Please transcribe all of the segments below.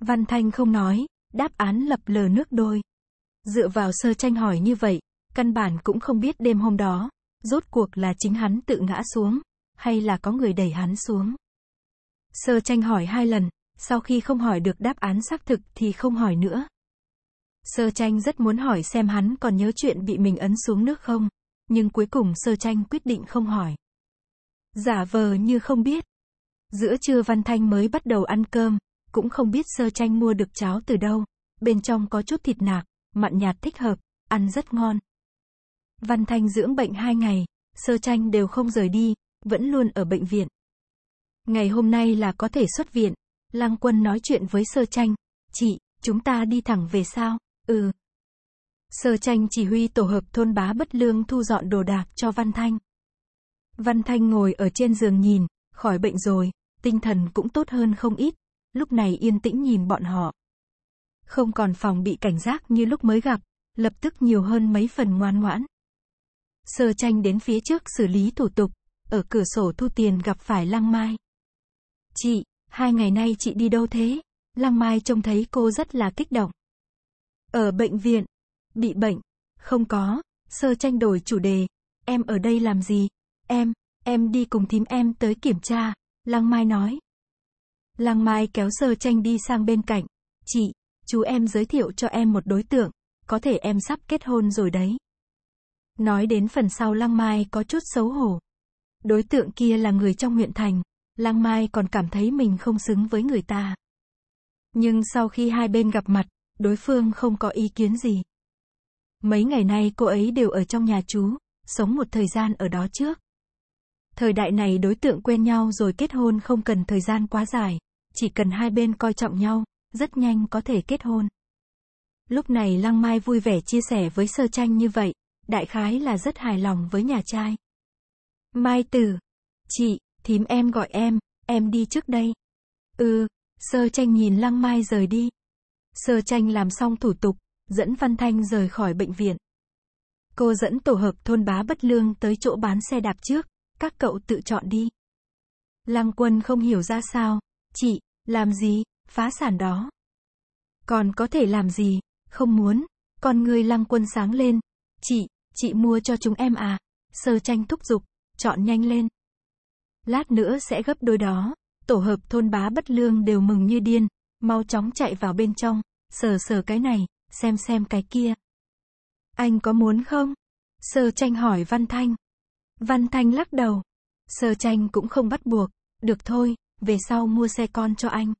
Văn Thanh không nói, đáp án lập lờ nước đôi. Dựa vào sơ tranh hỏi như vậy, căn bản cũng không biết đêm hôm đó, rốt cuộc là chính hắn tự ngã xuống, hay là có người đẩy hắn xuống. Sơ tranh hỏi hai lần, sau khi không hỏi được đáp án xác thực thì không hỏi nữa. Sơ tranh rất muốn hỏi xem hắn còn nhớ chuyện bị mình ấn xuống nước không, nhưng cuối cùng sơ tranh quyết định không hỏi. Giả vờ như không biết. Giữa trưa Văn Thanh mới bắt đầu ăn cơm, cũng không biết sơ tranh mua được cháo từ đâu. Bên trong có chút thịt nạc, mặn nhạt thích hợp, ăn rất ngon. Văn Thanh dưỡng bệnh hai ngày, sơ tranh đều không rời đi, vẫn luôn ở bệnh viện. Ngày hôm nay là có thể xuất viện. Lăng quân nói chuyện với sơ tranh. Chị, chúng ta đi thẳng về sao? Ừ. Sơ tranh chỉ huy tổ hợp thôn bá bất lương thu dọn đồ đạc cho Văn Thanh. Văn Thanh ngồi ở trên giường nhìn, khỏi bệnh rồi, tinh thần cũng tốt hơn không ít lúc này yên tĩnh nhìn bọn họ. Không còn phòng bị cảnh giác như lúc mới gặp, lập tức nhiều hơn mấy phần ngoan ngoãn. Sơ tranh đến phía trước xử lý thủ tục, ở cửa sổ thu tiền gặp phải Lăng Mai. Chị, hai ngày nay chị đi đâu thế? Lăng Mai trông thấy cô rất là kích động. Ở bệnh viện, bị bệnh, không có, sơ tranh đổi chủ đề, em ở đây làm gì? Em, em đi cùng thím em tới kiểm tra, Lăng Mai nói. Lang Mai kéo sơ tranh đi sang bên cạnh. Chị, chú em giới thiệu cho em một đối tượng, có thể em sắp kết hôn rồi đấy. Nói đến phần sau Lăng Mai có chút xấu hổ. Đối tượng kia là người trong huyện thành, Lăng Mai còn cảm thấy mình không xứng với người ta. Nhưng sau khi hai bên gặp mặt, đối phương không có ý kiến gì. Mấy ngày nay cô ấy đều ở trong nhà chú, sống một thời gian ở đó trước. Thời đại này đối tượng quen nhau rồi kết hôn không cần thời gian quá dài chỉ cần hai bên coi trọng nhau, rất nhanh có thể kết hôn. Lúc này Lăng Mai vui vẻ chia sẻ với Sơ Tranh như vậy, đại khái là rất hài lòng với nhà trai. Mai Tử, chị, thím em gọi em, em đi trước đây. Ừ, Sơ Tranh nhìn Lăng Mai rời đi. Sơ Tranh làm xong thủ tục, dẫn Văn Thanh rời khỏi bệnh viện. Cô dẫn tổ hợp thôn bá bất lương tới chỗ bán xe đạp trước, các cậu tự chọn đi. Lăng Quân không hiểu ra sao, chị, làm gì, phá sản đó. Còn có thể làm gì, không muốn. Con người lăng quân sáng lên. Chị, chị mua cho chúng em à. Sơ tranh thúc giục, chọn nhanh lên. Lát nữa sẽ gấp đôi đó. Tổ hợp thôn bá bất lương đều mừng như điên. Mau chóng chạy vào bên trong, sờ sờ cái này, xem xem cái kia. Anh có muốn không? Sơ tranh hỏi Văn Thanh. Văn Thanh lắc đầu. Sơ tranh cũng không bắt buộc. Được thôi, về sau mua xe con cho anh.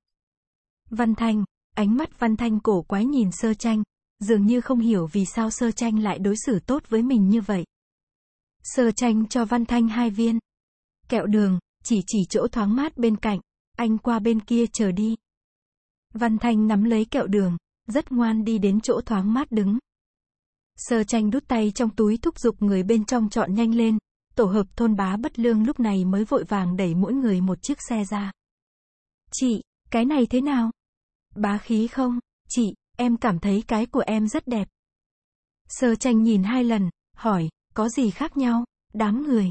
Văn Thanh, ánh mắt Văn Thanh cổ quái nhìn sơ tranh, dường như không hiểu vì sao sơ tranh lại đối xử tốt với mình như vậy. Sơ tranh cho Văn Thanh hai viên. Kẹo đường, chỉ chỉ chỗ thoáng mát bên cạnh, anh qua bên kia chờ đi. Văn Thanh nắm lấy kẹo đường, rất ngoan đi đến chỗ thoáng mát đứng. Sơ tranh đút tay trong túi thúc giục người bên trong chọn nhanh lên, tổ hợp thôn bá bất lương lúc này mới vội vàng đẩy mỗi người một chiếc xe ra. Chị, cái này thế nào? Bá khí không? Chị, em cảm thấy cái của em rất đẹp. Sơ tranh nhìn hai lần, hỏi, có gì khác nhau, đám người.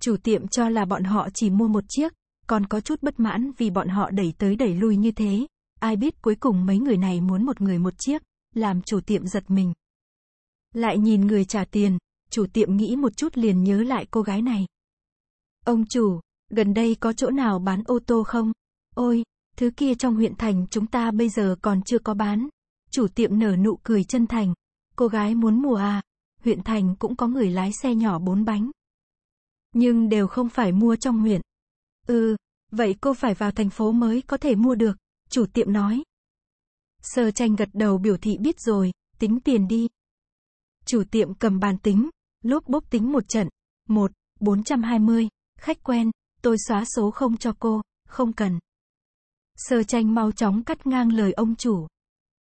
Chủ tiệm cho là bọn họ chỉ mua một chiếc, còn có chút bất mãn vì bọn họ đẩy tới đẩy lui như thế. Ai biết cuối cùng mấy người này muốn một người một chiếc, làm chủ tiệm giật mình. Lại nhìn người trả tiền, chủ tiệm nghĩ một chút liền nhớ lại cô gái này. Ông chủ, gần đây có chỗ nào bán ô tô không? Ôi, thứ kia trong huyện thành chúng ta bây giờ còn chưa có bán. Chủ tiệm nở nụ cười chân thành. Cô gái muốn mua à, huyện thành cũng có người lái xe nhỏ bốn bánh. Nhưng đều không phải mua trong huyện. Ừ, vậy cô phải vào thành phố mới có thể mua được, chủ tiệm nói. Sơ tranh gật đầu biểu thị biết rồi, tính tiền đi. Chủ tiệm cầm bàn tính, lốp bốp tính một trận. 1. 420. Khách quen, tôi xóa số không cho cô, không cần. Sơ tranh mau chóng cắt ngang lời ông chủ.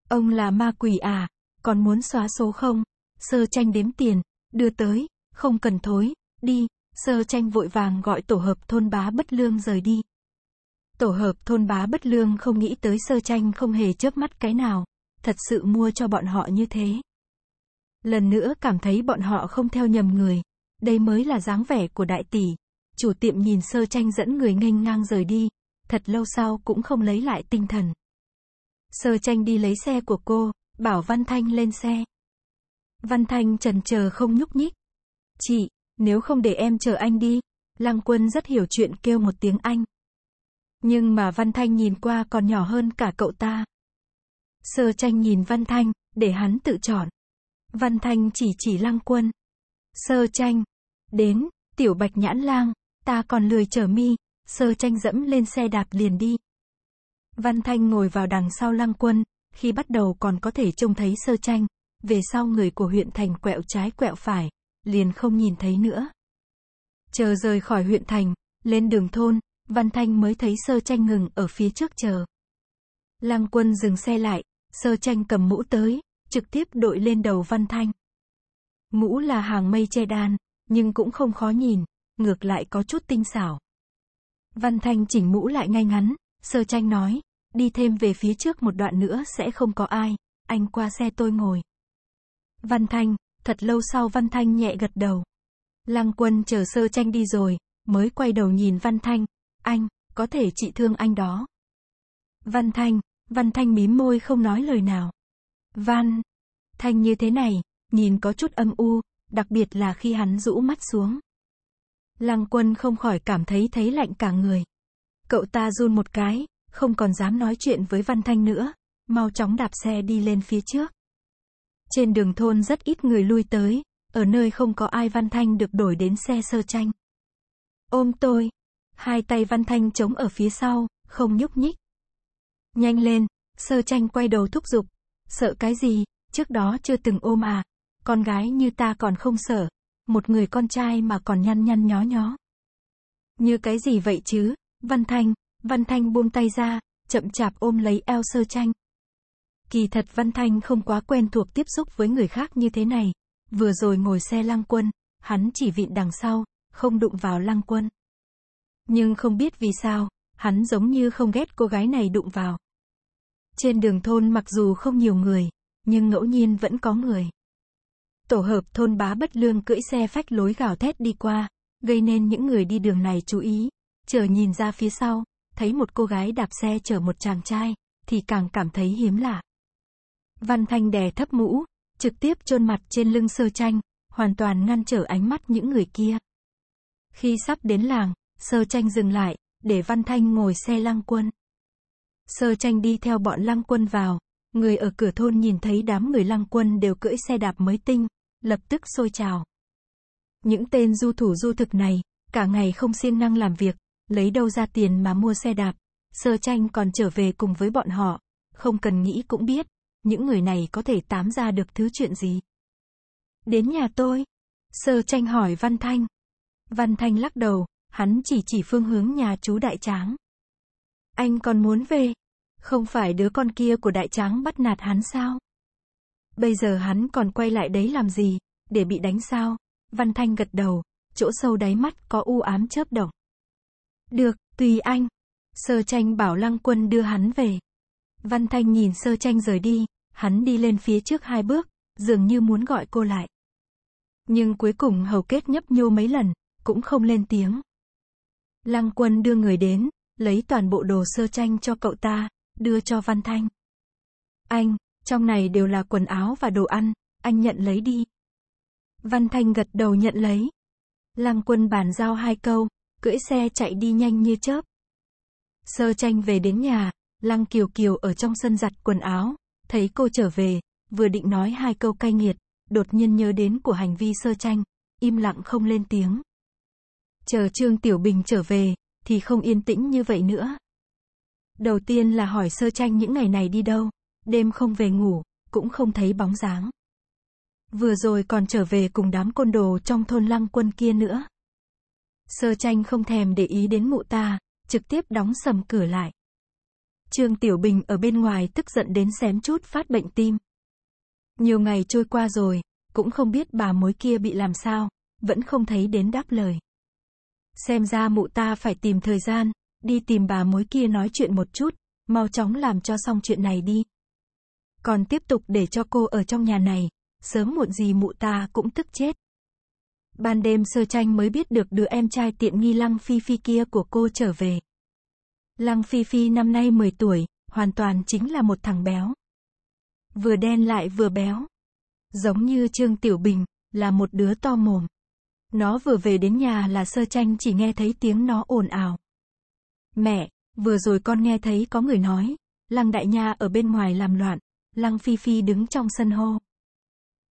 Ông là ma quỷ à, còn muốn xóa số không? Sơ tranh đếm tiền, đưa tới, không cần thối, đi. Sơ tranh vội vàng gọi tổ hợp thôn bá bất lương rời đi. Tổ hợp thôn bá bất lương không nghĩ tới sơ tranh không hề chớp mắt cái nào, thật sự mua cho bọn họ như thế. Lần nữa cảm thấy bọn họ không theo nhầm người. Đây mới là dáng vẻ của đại tỷ. Chủ tiệm nhìn sơ tranh dẫn người nghênh ngang rời đi. Thật lâu sau cũng không lấy lại tinh thần. Sơ tranh đi lấy xe của cô, bảo Văn Thanh lên xe. Văn Thanh trần chờ không nhúc nhích. Chị, nếu không để em chờ anh đi. Lăng quân rất hiểu chuyện kêu một tiếng anh. Nhưng mà Văn Thanh nhìn qua còn nhỏ hơn cả cậu ta. Sơ tranh nhìn Văn Thanh, để hắn tự chọn. Văn Thanh chỉ chỉ lăng quân. Sơ tranh. Đến, tiểu bạch nhãn lang, ta còn lười chở mi. Sơ tranh dẫm lên xe đạp liền đi. Văn Thanh ngồi vào đằng sau lăng quân, khi bắt đầu còn có thể trông thấy sơ tranh, về sau người của huyện thành quẹo trái quẹo phải, liền không nhìn thấy nữa. Chờ rời khỏi huyện thành, lên đường thôn, Văn Thanh mới thấy sơ tranh ngừng ở phía trước chờ. Lăng quân dừng xe lại, sơ tranh cầm mũ tới, trực tiếp đội lên đầu Văn Thanh. Mũ là hàng mây che đan, nhưng cũng không khó nhìn, ngược lại có chút tinh xảo. Văn Thanh chỉnh mũ lại ngay ngắn, sơ tranh nói, đi thêm về phía trước một đoạn nữa sẽ không có ai, anh qua xe tôi ngồi. Văn Thanh, thật lâu sau Văn Thanh nhẹ gật đầu. Lăng quân chờ sơ tranh đi rồi, mới quay đầu nhìn Văn Thanh, anh, có thể chị thương anh đó. Văn Thanh, Văn Thanh mím môi không nói lời nào. Văn Thanh như thế này, nhìn có chút âm u, đặc biệt là khi hắn rũ mắt xuống. Lăng quân không khỏi cảm thấy thấy lạnh cả người. Cậu ta run một cái, không còn dám nói chuyện với Văn Thanh nữa, mau chóng đạp xe đi lên phía trước. Trên đường thôn rất ít người lui tới, ở nơi không có ai Văn Thanh được đổi đến xe sơ tranh. Ôm tôi, hai tay Văn Thanh chống ở phía sau, không nhúc nhích. Nhanh lên, sơ tranh quay đầu thúc giục, Sợ cái gì, trước đó chưa từng ôm à. Con gái như ta còn không sợ. Một người con trai mà còn nhăn nhăn nhó nhó. Như cái gì vậy chứ? Văn Thanh, Văn Thanh buông tay ra, chậm chạp ôm lấy eo sơ tranh. Kỳ thật Văn Thanh không quá quen thuộc tiếp xúc với người khác như thế này. Vừa rồi ngồi xe lăng quân, hắn chỉ vịn đằng sau, không đụng vào lăng quân. Nhưng không biết vì sao, hắn giống như không ghét cô gái này đụng vào. Trên đường thôn mặc dù không nhiều người, nhưng ngẫu nhiên vẫn có người. Tổ hợp thôn bá bất lương cưỡi xe phách lối gào thét đi qua, gây nên những người đi đường này chú ý. Chờ nhìn ra phía sau, thấy một cô gái đạp xe chở một chàng trai, thì càng cảm thấy hiếm lạ. Văn Thanh đè thấp mũ, trực tiếp chôn mặt trên lưng sơ tranh, hoàn toàn ngăn trở ánh mắt những người kia. Khi sắp đến làng, sơ tranh dừng lại, để Văn Thanh ngồi xe lăng quân. Sơ tranh đi theo bọn lăng quân vào. Người ở cửa thôn nhìn thấy đám người lăng quân đều cưỡi xe đạp mới tinh, lập tức sôi trào. Những tên du thủ du thực này, cả ngày không siêng năng làm việc, lấy đâu ra tiền mà mua xe đạp. Sơ tranh còn trở về cùng với bọn họ, không cần nghĩ cũng biết, những người này có thể tám ra được thứ chuyện gì. Đến nhà tôi, sơ tranh hỏi Văn Thanh. Văn Thanh lắc đầu, hắn chỉ chỉ phương hướng nhà chú Đại Tráng. Anh còn muốn về. Không phải đứa con kia của đại tráng bắt nạt hắn sao? Bây giờ hắn còn quay lại đấy làm gì? Để bị đánh sao? Văn Thanh gật đầu, chỗ sâu đáy mắt có u ám chớp động. Được, tùy anh. Sơ tranh bảo lăng quân đưa hắn về. Văn Thanh nhìn sơ tranh rời đi, hắn đi lên phía trước hai bước, dường như muốn gọi cô lại. Nhưng cuối cùng hầu kết nhấp nhô mấy lần, cũng không lên tiếng. Lăng quân đưa người đến, lấy toàn bộ đồ sơ tranh cho cậu ta, đưa cho Văn Thanh. Anh, trong này đều là quần áo và đồ ăn, anh nhận lấy đi. Văn Thanh gật đầu nhận lấy. Lăng quân bàn giao hai câu, cưỡi xe chạy đi nhanh như chớp. Sơ tranh về đến nhà, Lăng Kiều Kiều ở trong sân giặt quần áo, thấy cô trở về, vừa định nói hai câu cay nghiệt, đột nhiên nhớ đến của hành vi sơ tranh, im lặng không lên tiếng. Chờ Trương Tiểu Bình trở về, thì không yên tĩnh như vậy nữa. Đầu tiên là hỏi sơ tranh những ngày này đi đâu, đêm không về ngủ, cũng không thấy bóng dáng. Vừa rồi còn trở về cùng đám côn đồ trong thôn lăng quân kia nữa. Sơ tranh không thèm để ý đến mụ ta, trực tiếp đóng sầm cửa lại. Trương Tiểu Bình ở bên ngoài tức giận đến xém chút phát bệnh tim. Nhiều ngày trôi qua rồi, cũng không biết bà mối kia bị làm sao, vẫn không thấy đến đáp lời. Xem ra mụ ta phải tìm thời gian, đi tìm bà mối kia nói chuyện một chút, mau chóng làm cho xong chuyện này đi. Còn tiếp tục để cho cô ở trong nhà này, sớm muộn gì mụ ta cũng tức chết. Ban đêm sơ tranh mới biết được đứa em trai tiện nghi Lăng Phi Phi kia của cô trở về. Lăng Phi Phi năm nay 10 tuổi, hoàn toàn chính là một thằng béo. Vừa đen lại vừa béo. Giống như Trương Tiểu Bình, là một đứa to mồm. Nó vừa về đến nhà là sơ tranh chỉ nghe thấy tiếng nó ồn ào. Mẹ, vừa rồi con nghe thấy có người nói, lăng đại nha ở bên ngoài làm loạn, lăng phi phi đứng trong sân hô.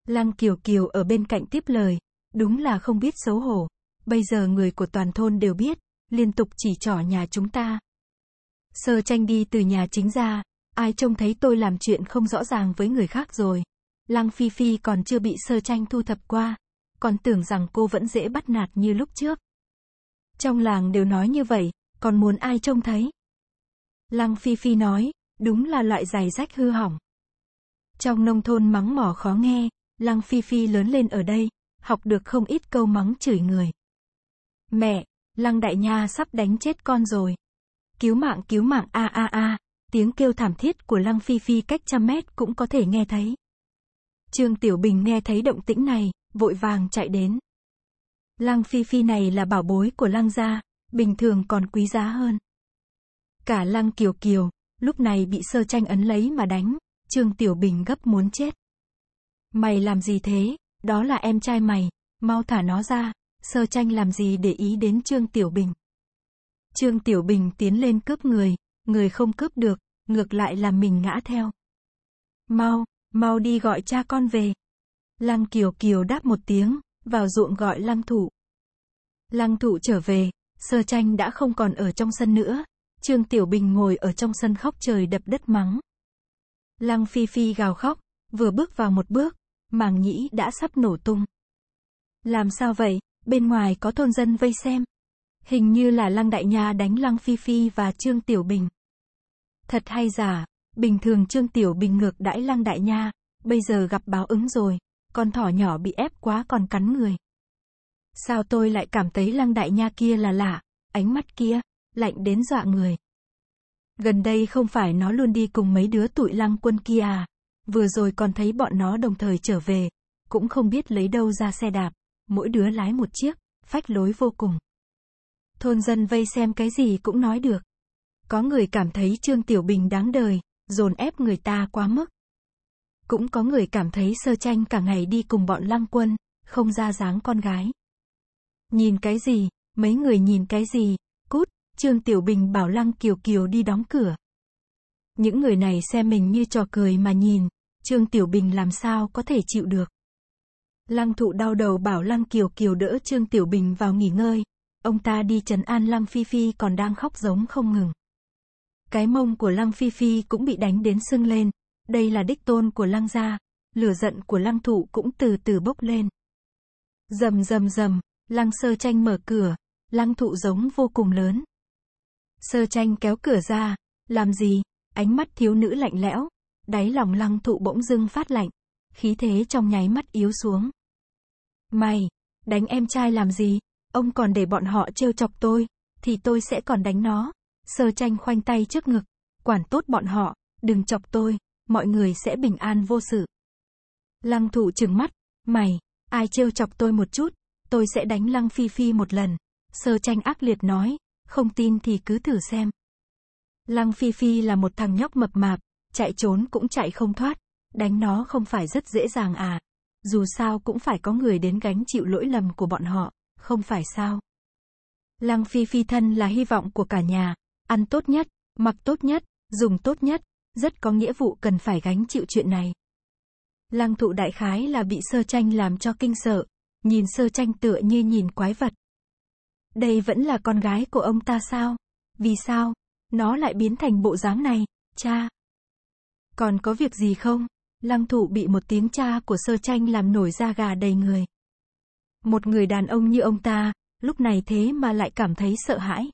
Lăng kiều kiều ở bên cạnh tiếp lời, đúng là không biết xấu hổ, bây giờ người của toàn thôn đều biết, liên tục chỉ trỏ nhà chúng ta. Sơ tranh đi từ nhà chính ra, ai trông thấy tôi làm chuyện không rõ ràng với người khác rồi. Lăng Phi Phi còn chưa bị sơ tranh thu thập qua, còn tưởng rằng cô vẫn dễ bắt nạt như lúc trước. Trong làng đều nói như vậy, còn muốn ai trông thấy? Lăng Phi Phi nói, đúng là loại giày rách hư hỏng. Trong nông thôn mắng mỏ khó nghe, Lăng Phi Phi lớn lên ở đây, học được không ít câu mắng chửi người. Mẹ, Lăng Đại Nha sắp đánh chết con rồi. Cứu mạng cứu mạng a a a, tiếng kêu thảm thiết của Lăng Phi Phi cách trăm mét cũng có thể nghe thấy. Trương Tiểu Bình nghe thấy động tĩnh này, vội vàng chạy đến. Lăng Phi Phi này là bảo bối của Lăng gia, bình thường còn quý giá hơn. Cả Lăng Kiều Kiều, lúc này bị sơ tranh ấn lấy mà đánh, Trương Tiểu Bình gấp muốn chết. Mày làm gì thế, đó là em trai mày, mau thả nó ra, sơ tranh làm gì để ý đến Trương Tiểu Bình. Trương Tiểu Bình tiến lên cướp người, người không cướp được, ngược lại làm mình ngã theo. Mau, mau đi gọi cha con về. Lăng Kiều Kiều đáp một tiếng, vào ruộng gọi Lăng Thụ. Lăng Thụ trở về, Sơ Tranh đã không còn ở trong sân nữa. Trương Tiểu Bình ngồi ở trong sân khóc trời đập đất mắng. Lăng Phi Phi gào khóc, vừa bước vào một bước, màng nhĩ đã sắp nổ tung. Làm sao vậy, bên ngoài có thôn dân vây xem. Hình như là Lăng Đại Nha đánh Lăng Phi Phi và Trương Tiểu Bình. Thật hay giả, bình thường Trương Tiểu Bình ngược đãi Lăng Đại Nha, bây giờ gặp báo ứng rồi con thỏ nhỏ bị ép quá còn cắn người. Sao tôi lại cảm thấy lăng đại nha kia là lạ, ánh mắt kia, lạnh đến dọa người. Gần đây không phải nó luôn đi cùng mấy đứa tụi lăng quân kia à, vừa rồi còn thấy bọn nó đồng thời trở về, cũng không biết lấy đâu ra xe đạp, mỗi đứa lái một chiếc, phách lối vô cùng. Thôn dân vây xem cái gì cũng nói được. Có người cảm thấy Trương Tiểu Bình đáng đời, dồn ép người ta quá mức. Cũng có người cảm thấy sơ tranh cả ngày đi cùng bọn lăng quân, không ra dáng con gái. Nhìn cái gì, mấy người nhìn cái gì, cút, Trương Tiểu Bình bảo lăng kiều kiều đi đóng cửa. Những người này xem mình như trò cười mà nhìn, Trương Tiểu Bình làm sao có thể chịu được. Lăng thụ đau đầu bảo Lăng Kiều Kiều đỡ Trương Tiểu Bình vào nghỉ ngơi. Ông ta đi trấn an Lăng Phi Phi còn đang khóc giống không ngừng. Cái mông của Lăng Phi Phi cũng bị đánh đến sưng lên, đây là đích tôn của lăng gia, lửa giận của lăng thụ cũng từ từ bốc lên. rầm rầm rầm lăng sơ tranh mở cửa, lăng thụ giống vô cùng lớn. Sơ tranh kéo cửa ra, làm gì, ánh mắt thiếu nữ lạnh lẽo, đáy lòng lăng thụ bỗng dưng phát lạnh, khí thế trong nháy mắt yếu xuống. Mày, đánh em trai làm gì, ông còn để bọn họ trêu chọc tôi, thì tôi sẽ còn đánh nó. Sơ tranh khoanh tay trước ngực, quản tốt bọn họ, đừng chọc tôi mọi người sẽ bình an vô sự. Lăng thụ trừng mắt, mày, ai trêu chọc tôi một chút, tôi sẽ đánh lăng phi phi một lần. Sơ tranh ác liệt nói, không tin thì cứ thử xem. Lăng phi phi là một thằng nhóc mập mạp, chạy trốn cũng chạy không thoát, đánh nó không phải rất dễ dàng à. Dù sao cũng phải có người đến gánh chịu lỗi lầm của bọn họ, không phải sao. Lăng phi phi thân là hy vọng của cả nhà, ăn tốt nhất, mặc tốt nhất, dùng tốt nhất, rất có nghĩa vụ cần phải gánh chịu chuyện này. Lăng thụ đại khái là bị sơ tranh làm cho kinh sợ, nhìn sơ tranh tựa như nhìn quái vật. Đây vẫn là con gái của ông ta sao? Vì sao? Nó lại biến thành bộ dáng này, cha. Còn có việc gì không? Lăng thụ bị một tiếng cha của sơ tranh làm nổi da gà đầy người. Một người đàn ông như ông ta, lúc này thế mà lại cảm thấy sợ hãi.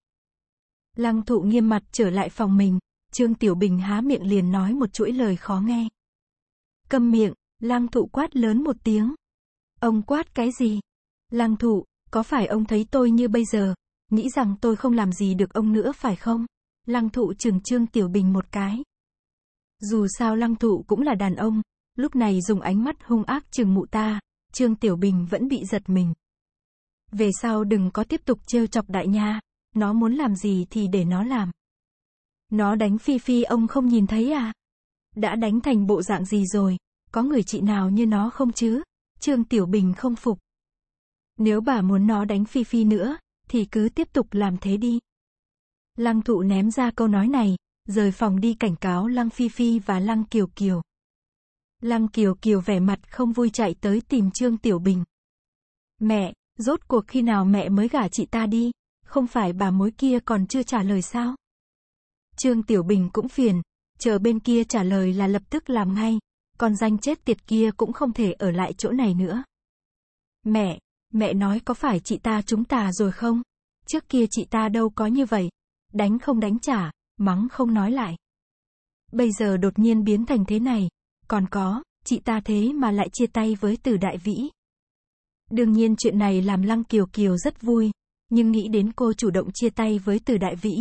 Lăng thụ nghiêm mặt trở lại phòng mình, Trương Tiểu Bình há miệng liền nói một chuỗi lời khó nghe. Câm miệng, lang thụ quát lớn một tiếng. Ông quát cái gì? Lang thụ, có phải ông thấy tôi như bây giờ, nghĩ rằng tôi không làm gì được ông nữa phải không? Lăng thụ trừng Trương Tiểu Bình một cái. Dù sao lăng thụ cũng là đàn ông, lúc này dùng ánh mắt hung ác trừng mụ ta, Trương Tiểu Bình vẫn bị giật mình. Về sau đừng có tiếp tục trêu chọc đại nha, nó muốn làm gì thì để nó làm. Nó đánh Phi Phi ông không nhìn thấy à? Đã đánh thành bộ dạng gì rồi? Có người chị nào như nó không chứ? Trương Tiểu Bình không phục. Nếu bà muốn nó đánh Phi Phi nữa, thì cứ tiếp tục làm thế đi. Lăng thụ ném ra câu nói này, rời phòng đi cảnh cáo Lăng Phi Phi và Lăng Kiều Kiều. Lăng Kiều Kiều vẻ mặt không vui chạy tới tìm Trương Tiểu Bình. Mẹ, rốt cuộc khi nào mẹ mới gả chị ta đi? Không phải bà mối kia còn chưa trả lời sao? Trương Tiểu Bình cũng phiền, chờ bên kia trả lời là lập tức làm ngay, còn danh chết tiệt kia cũng không thể ở lại chỗ này nữa. Mẹ, mẹ nói có phải chị ta chúng ta rồi không? Trước kia chị ta đâu có như vậy, đánh không đánh trả, mắng không nói lại. Bây giờ đột nhiên biến thành thế này, còn có, chị ta thế mà lại chia tay với từ đại vĩ. Đương nhiên chuyện này làm Lăng Kiều Kiều rất vui, nhưng nghĩ đến cô chủ động chia tay với từ đại vĩ,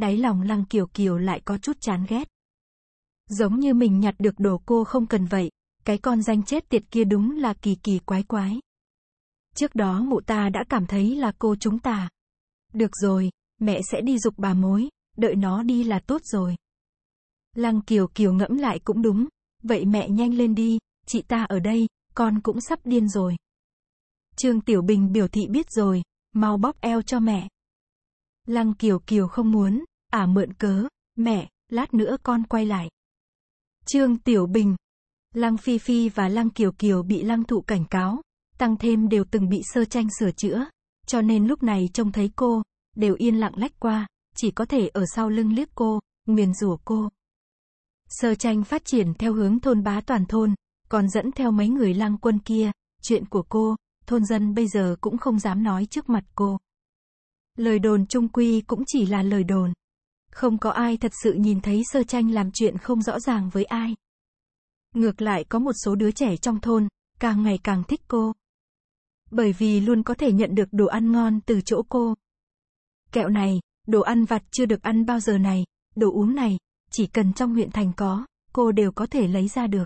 đáy lòng Lăng Kiều Kiều lại có chút chán ghét. Giống như mình nhặt được đồ cô không cần vậy, cái con danh chết tiệt kia đúng là kỳ kỳ quái quái. Trước đó mụ ta đã cảm thấy là cô chúng ta. Được rồi, mẹ sẽ đi dục bà mối, đợi nó đi là tốt rồi. Lăng Kiều Kiều ngẫm lại cũng đúng, vậy mẹ nhanh lên đi, chị ta ở đây, con cũng sắp điên rồi. Trương Tiểu Bình biểu thị biết rồi, mau bóp eo cho mẹ. Lăng Kiều Kiều không muốn, À mượn cớ, mẹ, lát nữa con quay lại. Trương Tiểu Bình Lăng Phi Phi và Lăng Kiều Kiều bị Lăng Thụ cảnh cáo, tăng thêm đều từng bị sơ tranh sửa chữa, cho nên lúc này trông thấy cô, đều yên lặng lách qua, chỉ có thể ở sau lưng liếc cô, nguyền rủa cô. Sơ tranh phát triển theo hướng thôn bá toàn thôn, còn dẫn theo mấy người lăng quân kia, chuyện của cô, thôn dân bây giờ cũng không dám nói trước mặt cô. Lời đồn trung quy cũng chỉ là lời đồn. Không có ai thật sự nhìn thấy sơ tranh làm chuyện không rõ ràng với ai. Ngược lại có một số đứa trẻ trong thôn, càng ngày càng thích cô. Bởi vì luôn có thể nhận được đồ ăn ngon từ chỗ cô. Kẹo này, đồ ăn vặt chưa được ăn bao giờ này, đồ uống này, chỉ cần trong huyện thành có, cô đều có thể lấy ra được.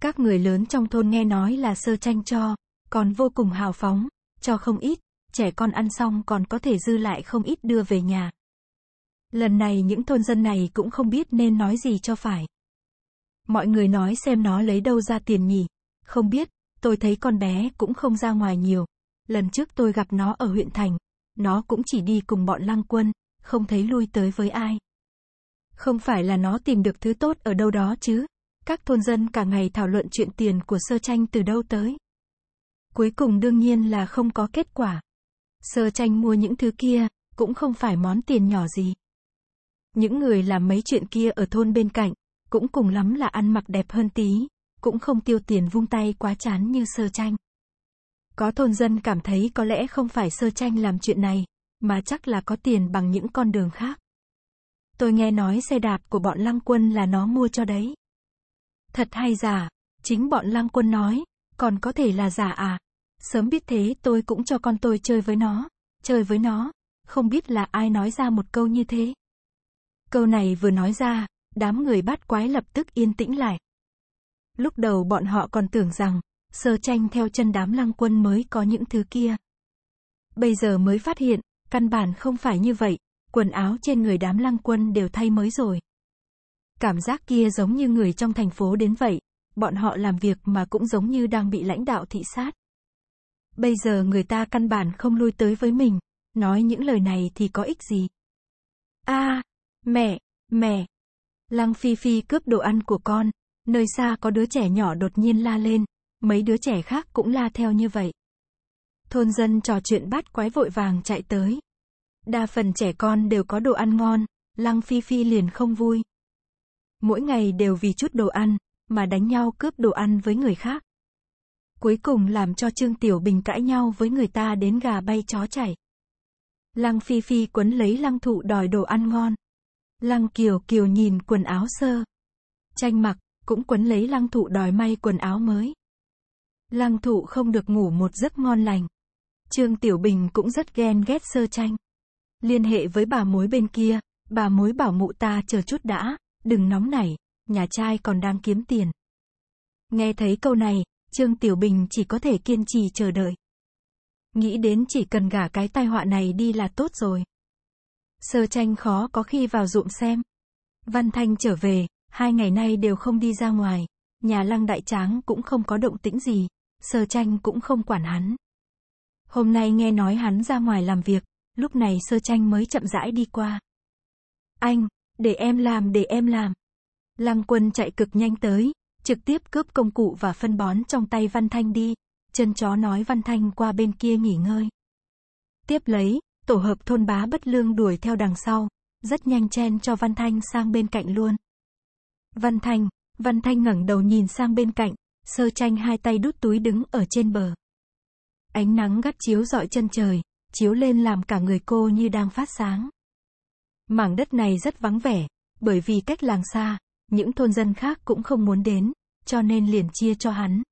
Các người lớn trong thôn nghe nói là sơ tranh cho, còn vô cùng hào phóng, cho không ít, trẻ con ăn xong còn có thể dư lại không ít đưa về nhà. Lần này những thôn dân này cũng không biết nên nói gì cho phải. Mọi người nói xem nó lấy đâu ra tiền nhỉ? Không biết, tôi thấy con bé cũng không ra ngoài nhiều. Lần trước tôi gặp nó ở huyện thành, nó cũng chỉ đi cùng bọn lăng quân, không thấy lui tới với ai. Không phải là nó tìm được thứ tốt ở đâu đó chứ? Các thôn dân cả ngày thảo luận chuyện tiền của sơ tranh từ đâu tới. Cuối cùng đương nhiên là không có kết quả. Sơ tranh mua những thứ kia, cũng không phải món tiền nhỏ gì. Những người làm mấy chuyện kia ở thôn bên cạnh, cũng cùng lắm là ăn mặc đẹp hơn tí, cũng không tiêu tiền vung tay quá chán như sơ tranh. Có thôn dân cảm thấy có lẽ không phải sơ tranh làm chuyện này, mà chắc là có tiền bằng những con đường khác. Tôi nghe nói xe đạp của bọn lăng quân là nó mua cho đấy. Thật hay giả, chính bọn lăng quân nói, còn có thể là giả à. Sớm biết thế tôi cũng cho con tôi chơi với nó, chơi với nó. Không biết là ai nói ra một câu như thế. Câu này vừa nói ra, đám người bắt quái lập tức yên tĩnh lại. Lúc đầu bọn họ còn tưởng rằng, sơ tranh theo chân đám lăng quân mới có những thứ kia. Bây giờ mới phát hiện, căn bản không phải như vậy, quần áo trên người đám lăng quân đều thay mới rồi. Cảm giác kia giống như người trong thành phố đến vậy, bọn họ làm việc mà cũng giống như đang bị lãnh đạo thị sát. Bây giờ người ta căn bản không lui tới với mình, nói những lời này thì có ích gì. a à, Mẹ, mẹ. Lăng Phi Phi cướp đồ ăn của con. Nơi xa có đứa trẻ nhỏ đột nhiên la lên. Mấy đứa trẻ khác cũng la theo như vậy. Thôn dân trò chuyện bắt quái vội vàng chạy tới. Đa phần trẻ con đều có đồ ăn ngon, Lăng Phi Phi liền không vui. Mỗi ngày đều vì chút đồ ăn, mà đánh nhau cướp đồ ăn với người khác. Cuối cùng làm cho Trương Tiểu Bình cãi nhau với người ta đến gà bay chó chảy. Lăng Phi Phi quấn lấy Lăng Thụ đòi đồ ăn ngon. Lăng Kiều Kiều nhìn quần áo sơ. Tranh mặc, cũng quấn lấy lăng thụ đòi may quần áo mới. Lăng thụ không được ngủ một giấc ngon lành. Trương Tiểu Bình cũng rất ghen ghét sơ tranh. Liên hệ với bà mối bên kia, bà mối bảo mụ ta chờ chút đã, đừng nóng nảy, nhà trai còn đang kiếm tiền. Nghe thấy câu này, Trương Tiểu Bình chỉ có thể kiên trì chờ đợi. Nghĩ đến chỉ cần gả cái tai họa này đi là tốt rồi sơ tranh khó có khi vào ruộng xem. Văn Thanh trở về, hai ngày nay đều không đi ra ngoài, nhà lăng đại tráng cũng không có động tĩnh gì, sơ tranh cũng không quản hắn. Hôm nay nghe nói hắn ra ngoài làm việc, lúc này sơ tranh mới chậm rãi đi qua. Anh, để em làm để em làm. Lăng quân chạy cực nhanh tới, trực tiếp cướp công cụ và phân bón trong tay Văn Thanh đi, chân chó nói Văn Thanh qua bên kia nghỉ ngơi. Tiếp lấy, tổ hợp thôn bá bất lương đuổi theo đằng sau, rất nhanh chen cho Văn Thanh sang bên cạnh luôn. Văn Thanh, Văn Thanh ngẩng đầu nhìn sang bên cạnh, sơ tranh hai tay đút túi đứng ở trên bờ. Ánh nắng gắt chiếu dọi chân trời, chiếu lên làm cả người cô như đang phát sáng. Mảng đất này rất vắng vẻ, bởi vì cách làng xa, những thôn dân khác cũng không muốn đến, cho nên liền chia cho hắn.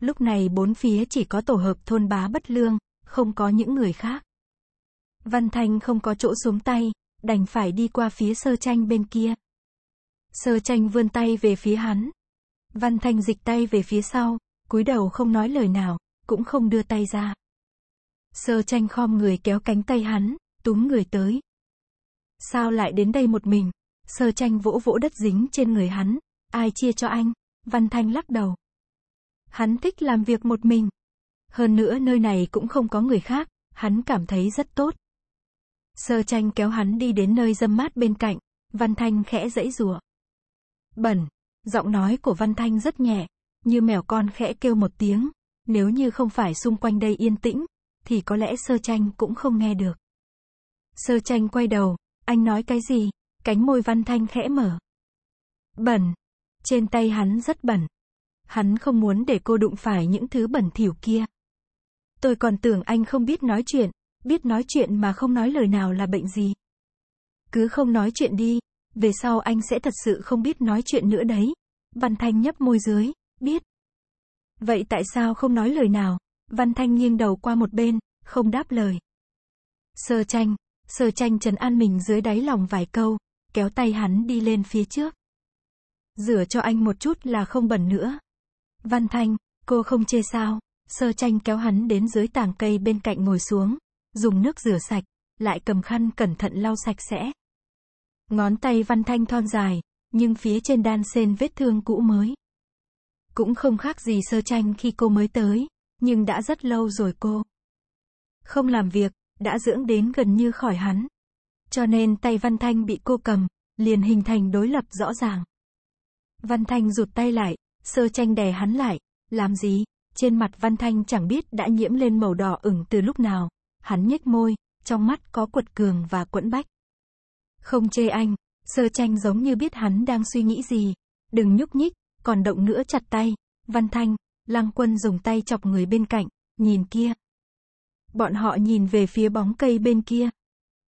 Lúc này bốn phía chỉ có tổ hợp thôn bá bất lương, không có những người khác. Văn Thanh không có chỗ xuống tay, đành phải đi qua phía sơ tranh bên kia. Sơ tranh vươn tay về phía hắn. Văn Thanh dịch tay về phía sau, cúi đầu không nói lời nào, cũng không đưa tay ra. Sơ tranh khom người kéo cánh tay hắn, túm người tới. Sao lại đến đây một mình? Sơ tranh vỗ vỗ đất dính trên người hắn, ai chia cho anh? Văn Thanh lắc đầu. Hắn thích làm việc một mình. Hơn nữa nơi này cũng không có người khác, hắn cảm thấy rất tốt. Sơ tranh kéo hắn đi đến nơi dâm mát bên cạnh, Văn Thanh khẽ dãy rùa. Bẩn, giọng nói của Văn Thanh rất nhẹ, như mèo con khẽ kêu một tiếng, nếu như không phải xung quanh đây yên tĩnh, thì có lẽ sơ tranh cũng không nghe được. Sơ tranh quay đầu, anh nói cái gì, cánh môi Văn Thanh khẽ mở. Bẩn, trên tay hắn rất bẩn. Hắn không muốn để cô đụng phải những thứ bẩn thỉu kia. Tôi còn tưởng anh không biết nói chuyện, biết nói chuyện mà không nói lời nào là bệnh gì. Cứ không nói chuyện đi, về sau anh sẽ thật sự không biết nói chuyện nữa đấy. Văn Thanh nhấp môi dưới, biết. Vậy tại sao không nói lời nào? Văn Thanh nghiêng đầu qua một bên, không đáp lời. Sơ tranh, sơ tranh trấn an mình dưới đáy lòng vài câu, kéo tay hắn đi lên phía trước. Rửa cho anh một chút là không bẩn nữa. Văn Thanh, cô không chê sao? Sơ tranh kéo hắn đến dưới tảng cây bên cạnh ngồi xuống, dùng nước rửa sạch, lại cầm khăn cẩn thận lau sạch sẽ. Ngón tay Văn Thanh thon dài, nhưng phía trên đan sen vết thương cũ mới. Cũng không khác gì sơ tranh khi cô mới tới, nhưng đã rất lâu rồi cô. Không làm việc, đã dưỡng đến gần như khỏi hắn. Cho nên tay Văn Thanh bị cô cầm, liền hình thành đối lập rõ ràng. Văn Thanh rụt tay lại, sơ tranh đè hắn lại, làm gì, trên mặt Văn Thanh chẳng biết đã nhiễm lên màu đỏ ửng từ lúc nào, hắn nhếch môi, trong mắt có quật cường và quẫn bách. Không chê anh, sơ tranh giống như biết hắn đang suy nghĩ gì. Đừng nhúc nhích, còn động nữa chặt tay. Văn Thanh, Lăng Quân dùng tay chọc người bên cạnh, nhìn kia. Bọn họ nhìn về phía bóng cây bên kia.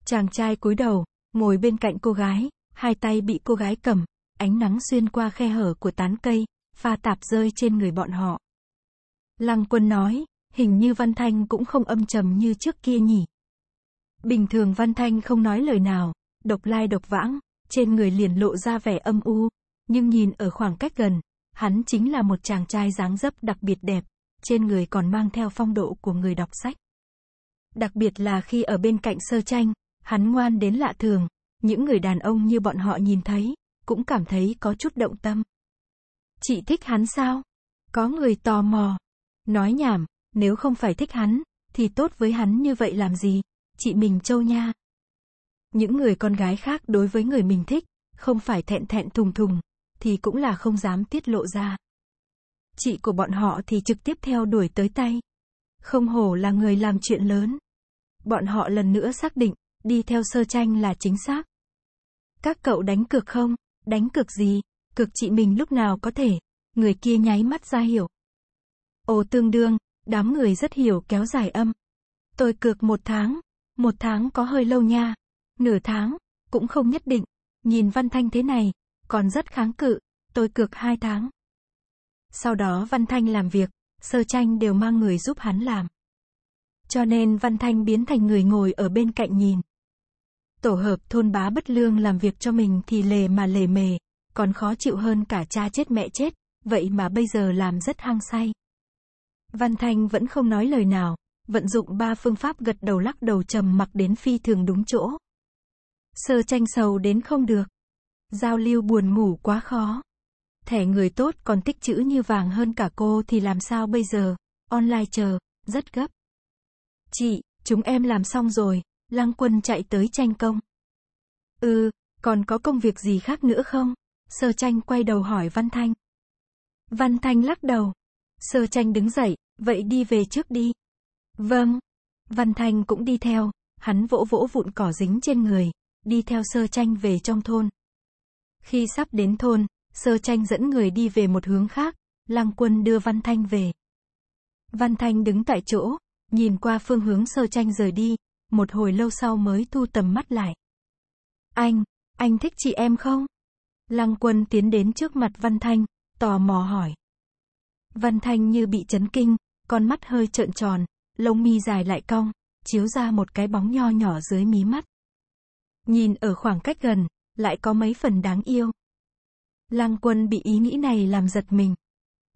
Chàng trai cúi đầu, ngồi bên cạnh cô gái, hai tay bị cô gái cầm, ánh nắng xuyên qua khe hở của tán cây, pha tạp rơi trên người bọn họ. Lăng Quân nói, hình như Văn Thanh cũng không âm trầm như trước kia nhỉ. Bình thường Văn Thanh không nói lời nào, độc lai độc vãng, trên người liền lộ ra vẻ âm u, nhưng nhìn ở khoảng cách gần, hắn chính là một chàng trai dáng dấp đặc biệt đẹp, trên người còn mang theo phong độ của người đọc sách. Đặc biệt là khi ở bên cạnh sơ tranh, hắn ngoan đến lạ thường, những người đàn ông như bọn họ nhìn thấy, cũng cảm thấy có chút động tâm. Chị thích hắn sao? Có người tò mò. Nói nhảm, nếu không phải thích hắn, thì tốt với hắn như vậy làm gì, chị mình châu nha. Những người con gái khác đối với người mình thích, không phải thẹn thẹn thùng thùng, thì cũng là không dám tiết lộ ra. Chị của bọn họ thì trực tiếp theo đuổi tới tay. Không hổ là người làm chuyện lớn. Bọn họ lần nữa xác định, đi theo sơ tranh là chính xác. Các cậu đánh cược không? Đánh cược gì? Cược chị mình lúc nào có thể. Người kia nháy mắt ra hiểu. Ồ tương đương, Đám người rất hiểu kéo dài âm. Tôi cược một tháng. Một tháng có hơi lâu nha. Nửa tháng, cũng không nhất định. Nhìn Văn Thanh thế này, còn rất kháng cự. Tôi cược hai tháng. Sau đó Văn Thanh làm việc, sơ tranh đều mang người giúp hắn làm. Cho nên Văn Thanh biến thành người ngồi ở bên cạnh nhìn. Tổ hợp thôn bá bất lương làm việc cho mình thì lề mà lề mề, còn khó chịu hơn cả cha chết mẹ chết, vậy mà bây giờ làm rất hăng say. Văn Thanh vẫn không nói lời nào, vận dụng ba phương pháp gật đầu lắc đầu trầm mặc đến phi thường đúng chỗ. Sơ tranh sầu đến không được. Giao lưu buồn ngủ quá khó. Thẻ người tốt còn tích chữ như vàng hơn cả cô thì làm sao bây giờ? Online chờ, rất gấp. Chị, chúng em làm xong rồi, Lăng Quân chạy tới tranh công. Ừ, còn có công việc gì khác nữa không? Sơ tranh quay đầu hỏi Văn Thanh. Văn Thanh lắc đầu. Sơ tranh đứng dậy, Vậy đi về trước đi. Vâng. Văn Thanh cũng đi theo, hắn vỗ vỗ vụn cỏ dính trên người, đi theo sơ tranh về trong thôn. Khi sắp đến thôn, sơ tranh dẫn người đi về một hướng khác, lăng quân đưa Văn Thanh về. Văn Thanh đứng tại chỗ, nhìn qua phương hướng sơ tranh rời đi, một hồi lâu sau mới thu tầm mắt lại. Anh, anh thích chị em không? Lăng quân tiến đến trước mặt Văn Thanh, tò mò hỏi. Văn Thanh như bị chấn kinh, con mắt hơi trợn tròn, lông mi dài lại cong, chiếu ra một cái bóng nho nhỏ dưới mí mắt. Nhìn ở khoảng cách gần, lại có mấy phần đáng yêu. Lăng quân bị ý nghĩ này làm giật mình.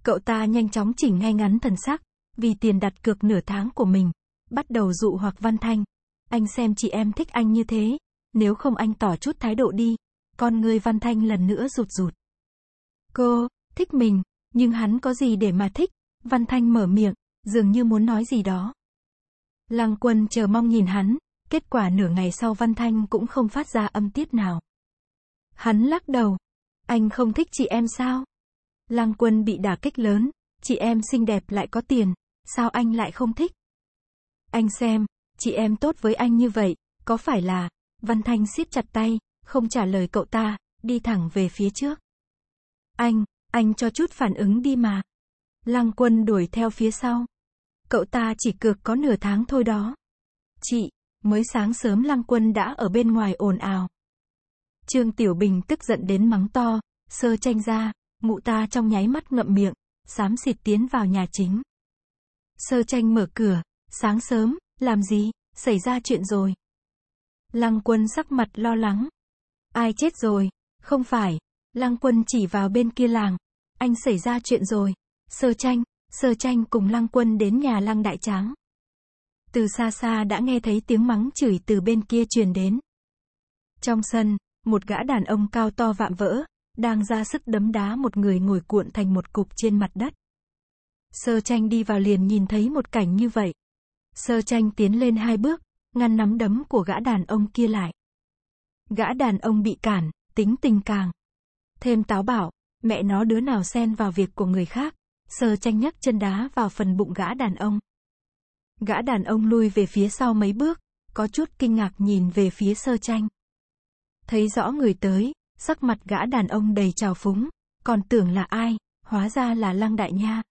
Cậu ta nhanh chóng chỉnh ngay ngắn thần sắc, vì tiền đặt cược nửa tháng của mình, bắt đầu dụ hoặc Văn Thanh. Anh xem chị em thích anh như thế, nếu không anh tỏ chút thái độ đi. Con người Văn Thanh lần nữa rụt rụt. Cô, thích mình, nhưng hắn có gì để mà thích, Văn Thanh mở miệng, dường như muốn nói gì đó. Lăng quân chờ mong nhìn hắn, kết quả nửa ngày sau Văn Thanh cũng không phát ra âm tiết nào. Hắn lắc đầu. Anh không thích chị em sao? Lăng quân bị đả kích lớn, chị em xinh đẹp lại có tiền, sao anh lại không thích? Anh xem, chị em tốt với anh như vậy, có phải là, Văn Thanh siết chặt tay, không trả lời cậu ta, đi thẳng về phía trước. Anh, anh cho chút phản ứng đi mà. Lăng quân đuổi theo phía sau. Cậu ta chỉ cược có nửa tháng thôi đó. Chị, mới sáng sớm lăng quân đã ở bên ngoài ồn ào. Trương Tiểu Bình tức giận đến mắng to, sơ tranh ra, mụ ta trong nháy mắt ngậm miệng, xám xịt tiến vào nhà chính. Sơ tranh mở cửa, sáng sớm, làm gì, xảy ra chuyện rồi. Lăng quân sắc mặt lo lắng. Ai chết rồi, không phải, lăng quân chỉ vào bên kia làng, anh xảy ra chuyện rồi. Sơ tranh, sơ tranh cùng lăng quân đến nhà lăng đại tráng. Từ xa xa đã nghe thấy tiếng mắng chửi từ bên kia truyền đến. Trong sân, một gã đàn ông cao to vạm vỡ, đang ra sức đấm đá một người ngồi cuộn thành một cục trên mặt đất. Sơ tranh đi vào liền nhìn thấy một cảnh như vậy. Sơ tranh tiến lên hai bước, ngăn nắm đấm của gã đàn ông kia lại. Gã đàn ông bị cản, tính tình càng. Thêm táo bảo, mẹ nó đứa nào xen vào việc của người khác, sờ tranh nhắc chân đá vào phần bụng gã đàn ông. Gã đàn ông lui về phía sau mấy bước, có chút kinh ngạc nhìn về phía sơ tranh, Thấy rõ người tới, sắc mặt gã đàn ông đầy trào phúng, còn tưởng là ai, hóa ra là Lăng Đại Nha.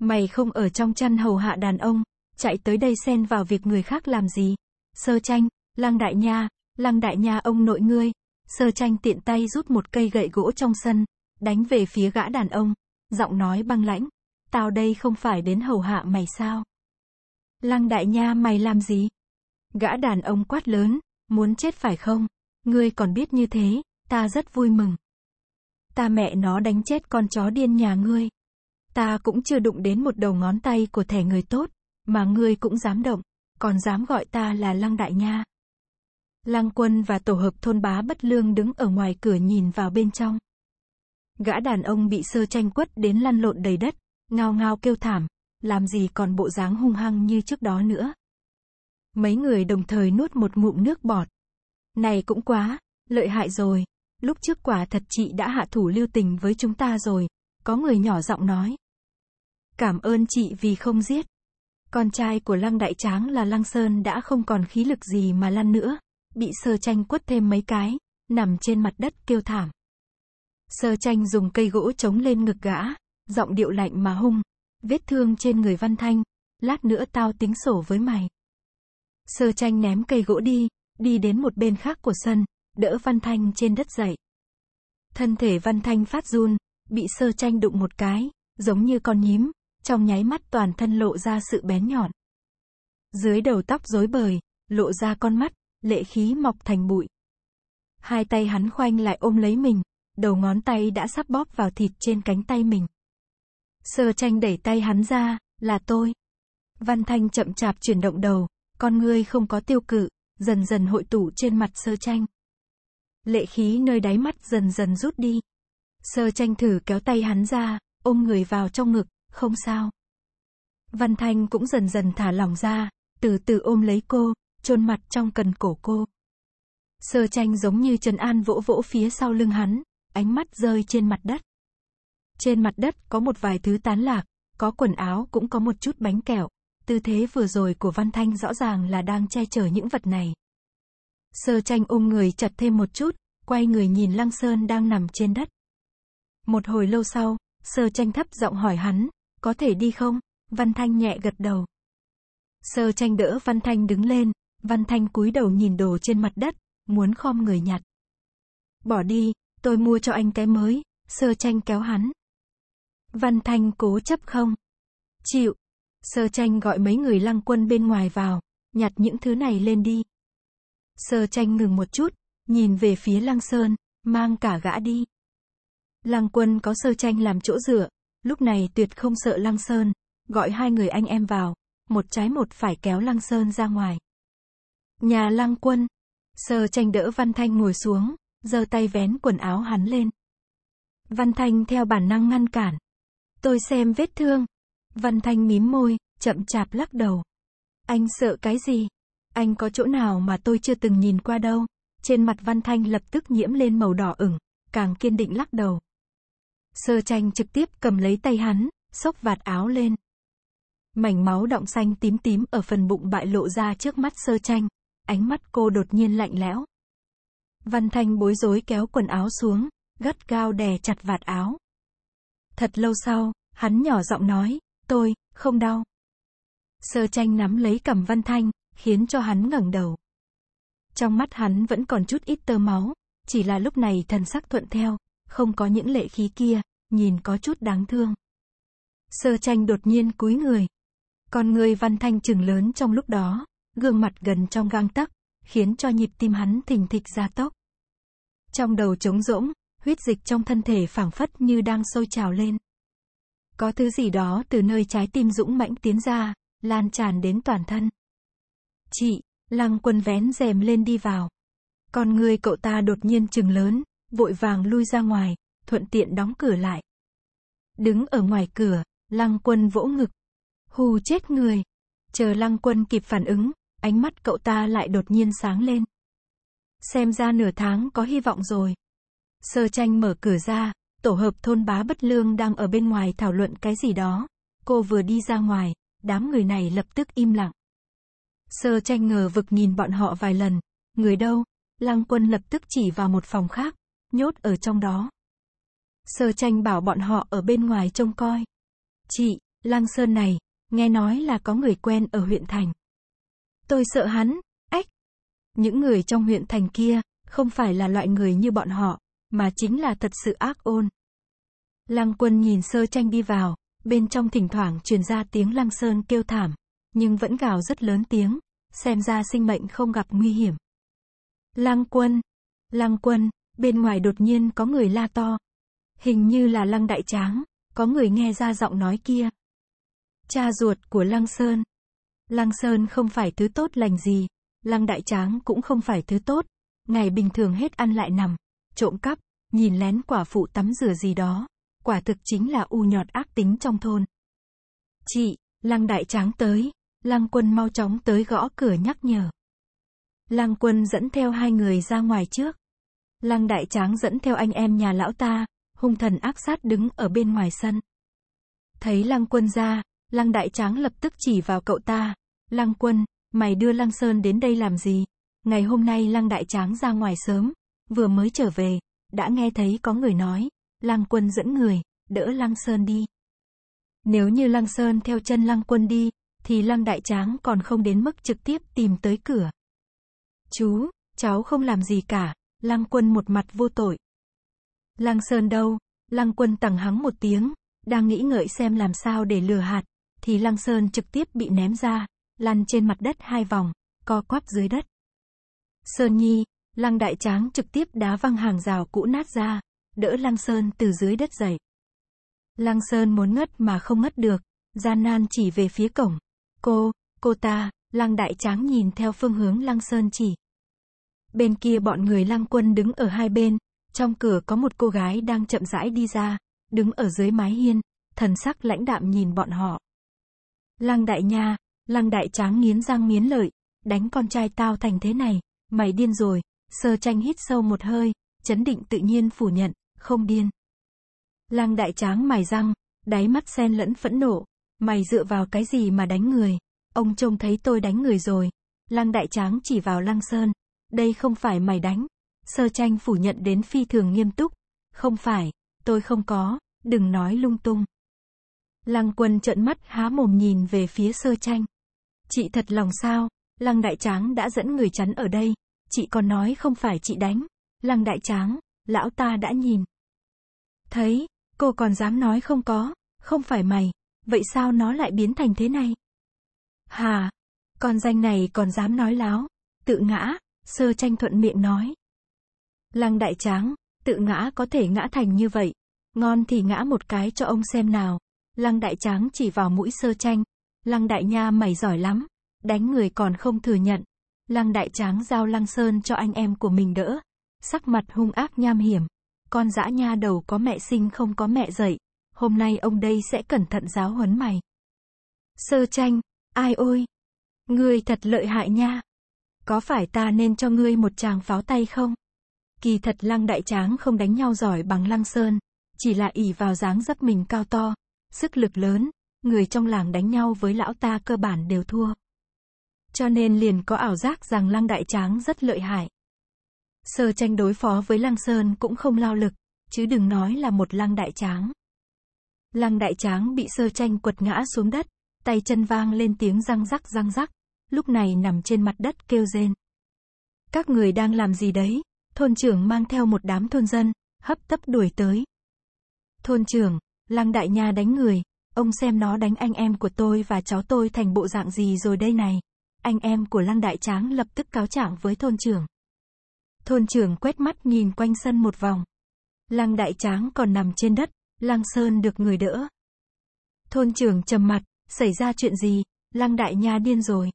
Mày không ở trong chăn hầu hạ đàn ông, chạy tới đây xen vào việc người khác làm gì. Sơ tranh, Lăng Đại Nha, Lăng Đại Nha ông nội ngươi. Sơ tranh tiện tay rút một cây gậy gỗ trong sân, đánh về phía gã đàn ông giọng nói băng lãnh. Tao đây không phải đến hầu hạ mày sao? Lăng đại nha mày làm gì? Gã đàn ông quát lớn, muốn chết phải không? Ngươi còn biết như thế, ta rất vui mừng. Ta mẹ nó đánh chết con chó điên nhà ngươi. Ta cũng chưa đụng đến một đầu ngón tay của thẻ người tốt, mà ngươi cũng dám động, còn dám gọi ta là Lăng Đại Nha. Lăng Quân và tổ hợp thôn bá bất lương đứng ở ngoài cửa nhìn vào bên trong. Gã đàn ông bị sơ tranh quất đến lăn lộn đầy đất, ngao ngao kêu thảm, làm gì còn bộ dáng hung hăng như trước đó nữa. Mấy người đồng thời nuốt một ngụm nước bọt. Này cũng quá, lợi hại rồi, lúc trước quả thật chị đã hạ thủ lưu tình với chúng ta rồi, có người nhỏ giọng nói. Cảm ơn chị vì không giết. Con trai của Lăng Đại Tráng là Lăng Sơn đã không còn khí lực gì mà lăn nữa, bị sơ tranh quất thêm mấy cái, nằm trên mặt đất kêu thảm. Sơ tranh dùng cây gỗ chống lên ngực gã, giọng điệu lạnh mà hung. Vết thương trên người Văn Thanh, lát nữa tao tính sổ với mày. Sơ tranh ném cây gỗ đi, đi đến một bên khác của sân, đỡ Văn Thanh trên đất dậy. Thân thể Văn Thanh phát run, bị sơ tranh đụng một cái, giống như con nhím, trong nháy mắt toàn thân lộ ra sự bén nhọn. Dưới đầu tóc rối bời, lộ ra con mắt, lệ khí mọc thành bụi. Hai tay hắn khoanh lại ôm lấy mình, đầu ngón tay đã sắp bóp vào thịt trên cánh tay mình. Sơ tranh đẩy tay hắn ra, là tôi. Văn Thanh chậm chạp chuyển động đầu, con ngươi không có tiêu cự, dần dần hội tụ trên mặt sơ tranh. Lệ khí nơi đáy mắt dần dần rút đi. Sơ tranh thử kéo tay hắn ra, ôm người vào trong ngực, không sao. Văn Thanh cũng dần dần thả lỏng ra, từ từ ôm lấy cô, chôn mặt trong cần cổ cô. Sơ tranh giống như Trần An vỗ vỗ phía sau lưng hắn, ánh mắt rơi trên mặt đất. Trên mặt đất có một vài thứ tán lạc, có quần áo cũng có một chút bánh kẹo. Tư thế vừa rồi của Văn Thanh rõ ràng là đang che chở những vật này. Sơ tranh ôm người chặt thêm một chút, quay người nhìn Lăng Sơn đang nằm trên đất. Một hồi lâu sau, sơ tranh thấp giọng hỏi hắn, có thể đi không? Văn Thanh nhẹ gật đầu. Sơ tranh đỡ Văn Thanh đứng lên, Văn Thanh cúi đầu nhìn đồ trên mặt đất, muốn khom người nhặt. Bỏ đi, tôi mua cho anh cái mới, sơ tranh kéo hắn. Văn Thanh cố chấp không? Chịu. Sơ tranh gọi mấy người lăng quân bên ngoài vào, nhặt những thứ này lên đi. Sơ tranh ngừng một chút, nhìn về phía lăng sơn, mang cả gã đi. Lăng quân có sơ tranh làm chỗ dựa, lúc này tuyệt không sợ lăng sơn, gọi hai người anh em vào, một trái một phải kéo lăng sơn ra ngoài. Nhà lăng quân, sơ tranh đỡ văn thanh ngồi xuống, giơ tay vén quần áo hắn lên. Văn Thanh theo bản năng ngăn cản. Tôi xem vết thương. Văn Thanh mím môi, chậm chạp lắc đầu. Anh sợ cái gì? Anh có chỗ nào mà tôi chưa từng nhìn qua đâu. Trên mặt Văn Thanh lập tức nhiễm lên màu đỏ ửng, càng kiên định lắc đầu. Sơ tranh trực tiếp cầm lấy tay hắn, xốc vạt áo lên. Mảnh máu động xanh tím tím ở phần bụng bại lộ ra trước mắt sơ tranh. Ánh mắt cô đột nhiên lạnh lẽo. Văn Thanh bối rối kéo quần áo xuống, gắt gao đè chặt vạt áo. Thật lâu sau, hắn nhỏ giọng nói, tôi, không đau. Sơ tranh nắm lấy cầm Văn Thanh, khiến cho hắn ngẩng đầu. Trong mắt hắn vẫn còn chút ít tơ máu, chỉ là lúc này thần sắc thuận theo, không có những lệ khí kia, nhìn có chút đáng thương. Sơ tranh đột nhiên cúi người. Con người Văn Thanh trừng lớn trong lúc đó, gương mặt gần trong gang tắc, khiến cho nhịp tim hắn thình thịch gia tốc. Trong đầu trống rỗng, huyết dịch trong thân thể phảng phất như đang sôi trào lên. Có thứ gì đó từ nơi trái tim dũng mãnh tiến ra, lan tràn đến toàn thân. Chị, lăng quân vén rèm lên đi vào. Con người cậu ta đột nhiên trừng lớn, vội vàng lui ra ngoài, thuận tiện đóng cửa lại. Đứng ở ngoài cửa, lăng quân vỗ ngực. Hù chết người. Chờ lăng quân kịp phản ứng, ánh mắt cậu ta lại đột nhiên sáng lên. Xem ra nửa tháng có hy vọng rồi. Sơ tranh mở cửa ra, tổ hợp thôn bá bất lương đang ở bên ngoài thảo luận cái gì đó. Cô vừa đi ra ngoài, đám người này lập tức im lặng. Sơ tranh ngờ vực nhìn bọn họ vài lần. Người đâu? Lăng quân lập tức chỉ vào một phòng khác, nhốt ở trong đó. Sơ tranh bảo bọn họ ở bên ngoài trông coi. Chị, Lăng Sơn này, nghe nói là có người quen ở huyện thành. Tôi sợ hắn, ếch. Những người trong huyện thành kia, không phải là loại người như bọn họ, mà chính là thật sự ác ôn. Lăng quân nhìn sơ tranh đi vào, bên trong thỉnh thoảng truyền ra tiếng lăng sơn kêu thảm, nhưng vẫn gào rất lớn tiếng, xem ra sinh mệnh không gặp nguy hiểm. Lăng quân, lăng quân, bên ngoài đột nhiên có người la to. Hình như là lăng đại tráng, có người nghe ra giọng nói kia. Cha ruột của lăng sơn, Lăng Sơn không phải thứ tốt lành gì, Lăng Đại Tráng cũng không phải thứ tốt. Ngày bình thường hết ăn lại nằm, trộm cắp, nhìn lén quả phụ tắm rửa gì đó, quả thực chính là u nhọt ác tính trong thôn. Chị, Lăng Đại Tráng tới, Lăng Quân mau chóng tới gõ cửa nhắc nhở. Lăng Quân dẫn theo hai người ra ngoài trước. Lăng Đại Tráng dẫn theo anh em nhà lão ta, hung thần ác sát đứng ở bên ngoài sân. Thấy Lăng Quân ra, Lăng Đại Tráng lập tức chỉ vào cậu ta. Lăng Quân, mày đưa Lăng Sơn đến đây làm gì? Ngày hôm nay Lăng Đại Tráng ra ngoài sớm, vừa mới trở về, đã nghe thấy có người nói. Lăng Quân dẫn người, đỡ Lăng Sơn đi. Nếu như Lăng Sơn theo chân Lăng Quân đi, thì Lăng Đại Tráng còn không đến mức trực tiếp tìm tới cửa. Chú, cháu không làm gì cả, Lăng Quân một mặt vô tội. Lăng Sơn đâu? Lăng Quân tẳng hắng một tiếng, đang nghĩ ngợi xem làm sao để lừa hạt, thì Lăng Sơn trực tiếp bị ném ra, lăn trên mặt đất hai vòng, co quắp dưới đất. Sơn Nhi, Lăng Đại Tráng trực tiếp đá văng hàng rào cũ nát ra, đỡ Lăng Sơn từ dưới đất dậy. Lăng Sơn muốn ngất mà không ngất được, gian nan chỉ về phía cổng. Cô, cô ta, Lăng Đại Tráng nhìn theo phương hướng Lăng Sơn chỉ. Bên kia bọn người Lăng Quân đứng ở hai bên, trong cửa có một cô gái đang chậm rãi đi ra, đứng ở dưới mái hiên, thần sắc lãnh đạm nhìn bọn họ. Lăng đại nha, lăng đại tráng nghiến răng nghiến lợi, đánh con trai tao thành thế này, mày điên rồi, sơ tranh hít sâu một hơi, chấn định tự nhiên phủ nhận, không điên. Lăng đại tráng mày răng, đáy mắt xen lẫn phẫn nộ, mày dựa vào cái gì mà đánh người, ông trông thấy tôi đánh người rồi. Lăng đại tráng chỉ vào lăng sơn, đây không phải mày đánh. Sơ tranh phủ nhận đến phi thường nghiêm túc, không phải, tôi không có, đừng nói lung tung. Lăng quân trợn mắt há mồm nhìn về phía sơ tranh. Chị thật lòng sao, lăng đại tráng đã dẫn người chắn ở đây, chị còn nói không phải chị đánh. Lăng đại tráng, lão ta đã nhìn. Thấy, cô còn dám nói không có, không phải mày, vậy sao nó lại biến thành thế này? Hà, con danh này còn dám nói láo, tự ngã, sơ tranh thuận miệng nói. Lăng đại tráng, tự ngã có thể ngã thành như vậy, ngon thì ngã một cái cho ông xem nào. Lăng đại tráng chỉ vào mũi sơ tranh. Lăng đại nha mày giỏi lắm. Đánh người còn không thừa nhận. Lăng đại tráng giao lăng sơn cho anh em của mình đỡ. Sắc mặt hung ác nham hiểm. Con dã nha đầu có mẹ sinh không có mẹ dậy. Hôm nay ông đây sẽ cẩn thận giáo huấn mày. Sơ tranh, ai ôi. Ngươi thật lợi hại nha. Có phải ta nên cho ngươi một chàng pháo tay không? Kỳ thật lăng đại tráng không đánh nhau giỏi bằng lăng sơn. Chỉ là ỉ vào dáng dấp mình cao to, sức lực lớn, người trong làng đánh nhau với lão ta cơ bản đều thua. Cho nên liền có ảo giác rằng Lăng Đại Tráng rất lợi hại. Sơ tranh đối phó với Lăng Sơn cũng không lao lực, chứ đừng nói là một Lăng Đại Tráng. Lăng Đại Tráng bị sơ tranh quật ngã xuống đất, tay chân vang lên tiếng răng rắc răng rắc, lúc này nằm trên mặt đất kêu rên. Các người đang làm gì đấy? Thôn trưởng mang theo một đám thôn dân, hấp tấp đuổi tới. Thôn trưởng, Lăng đại nha đánh người, ông xem nó đánh anh em của tôi và cháu tôi thành bộ dạng gì rồi đây này. Anh em của lăng đại tráng lập tức cáo trạng với thôn trưởng. Thôn trưởng quét mắt nhìn quanh sân một vòng. Lăng đại tráng còn nằm trên đất, lăng sơn được người đỡ. Thôn trưởng trầm mặt, xảy ra chuyện gì, lăng đại nha điên rồi.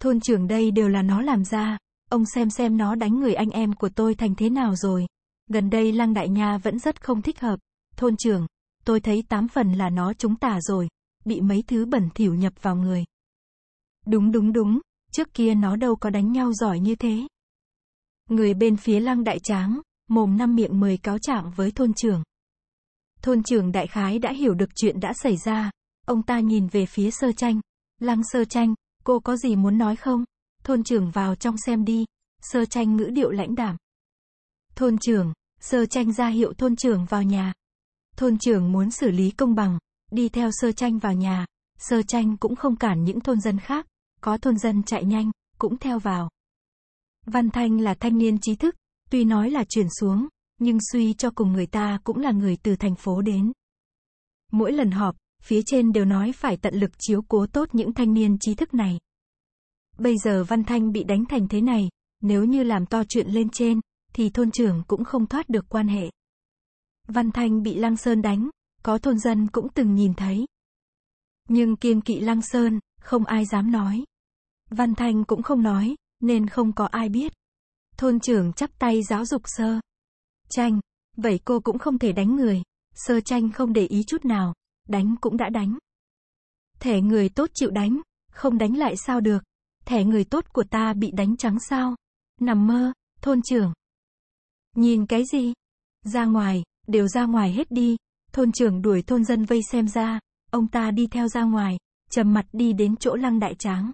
Thôn trưởng đây đều là nó làm ra, ông xem xem nó đánh người anh em của tôi thành thế nào rồi. Gần đây lăng đại nha vẫn rất không thích hợp. Thôn trưởng, tôi thấy tám phần là nó chúng ta rồi, bị mấy thứ bẩn thỉu nhập vào người. Đúng đúng đúng, trước kia nó đâu có đánh nhau giỏi như thế. Người bên phía lăng đại tráng, mồm năm miệng mười cáo trạng với thôn trưởng. Thôn trưởng đại khái đã hiểu được chuyện đã xảy ra, ông ta nhìn về phía sơ tranh. Lăng sơ tranh, cô có gì muốn nói không? Thôn trưởng vào trong xem đi. Sơ tranh ngữ điệu lãnh đảm. Thôn trưởng, sơ tranh ra hiệu thôn trưởng vào nhà. Thôn trưởng muốn xử lý công bằng, đi theo sơ tranh vào nhà, sơ tranh cũng không cản những thôn dân khác, có thôn dân chạy nhanh, cũng theo vào. Văn Thanh là thanh niên trí thức, tuy nói là chuyển xuống, nhưng suy cho cùng người ta cũng là người từ thành phố đến. Mỗi lần họp, phía trên đều nói phải tận lực chiếu cố tốt những thanh niên trí thức này. Bây giờ Văn Thanh bị đánh thành thế này, nếu như làm to chuyện lên trên, thì thôn trưởng cũng không thoát được quan hệ. Văn Thanh bị Lăng Sơn đánh, có thôn dân cũng từng nhìn thấy. Nhưng kiên kỵ Lăng Sơn, không ai dám nói. Văn Thanh cũng không nói, nên không có ai biết. Thôn trưởng chắp tay giáo dục sơ. Tranh, vậy cô cũng không thể đánh người. Sơ tranh không để ý chút nào, đánh cũng đã đánh. Thẻ người tốt chịu đánh, không đánh lại sao được. Thẻ người tốt của ta bị đánh trắng sao. Nằm mơ, thôn trưởng. Nhìn cái gì? Ra ngoài, Đều ra ngoài hết đi, thôn trưởng đuổi thôn dân vây xem ra, ông ta đi theo ra ngoài, trầm mặt đi đến chỗ lăng đại tráng.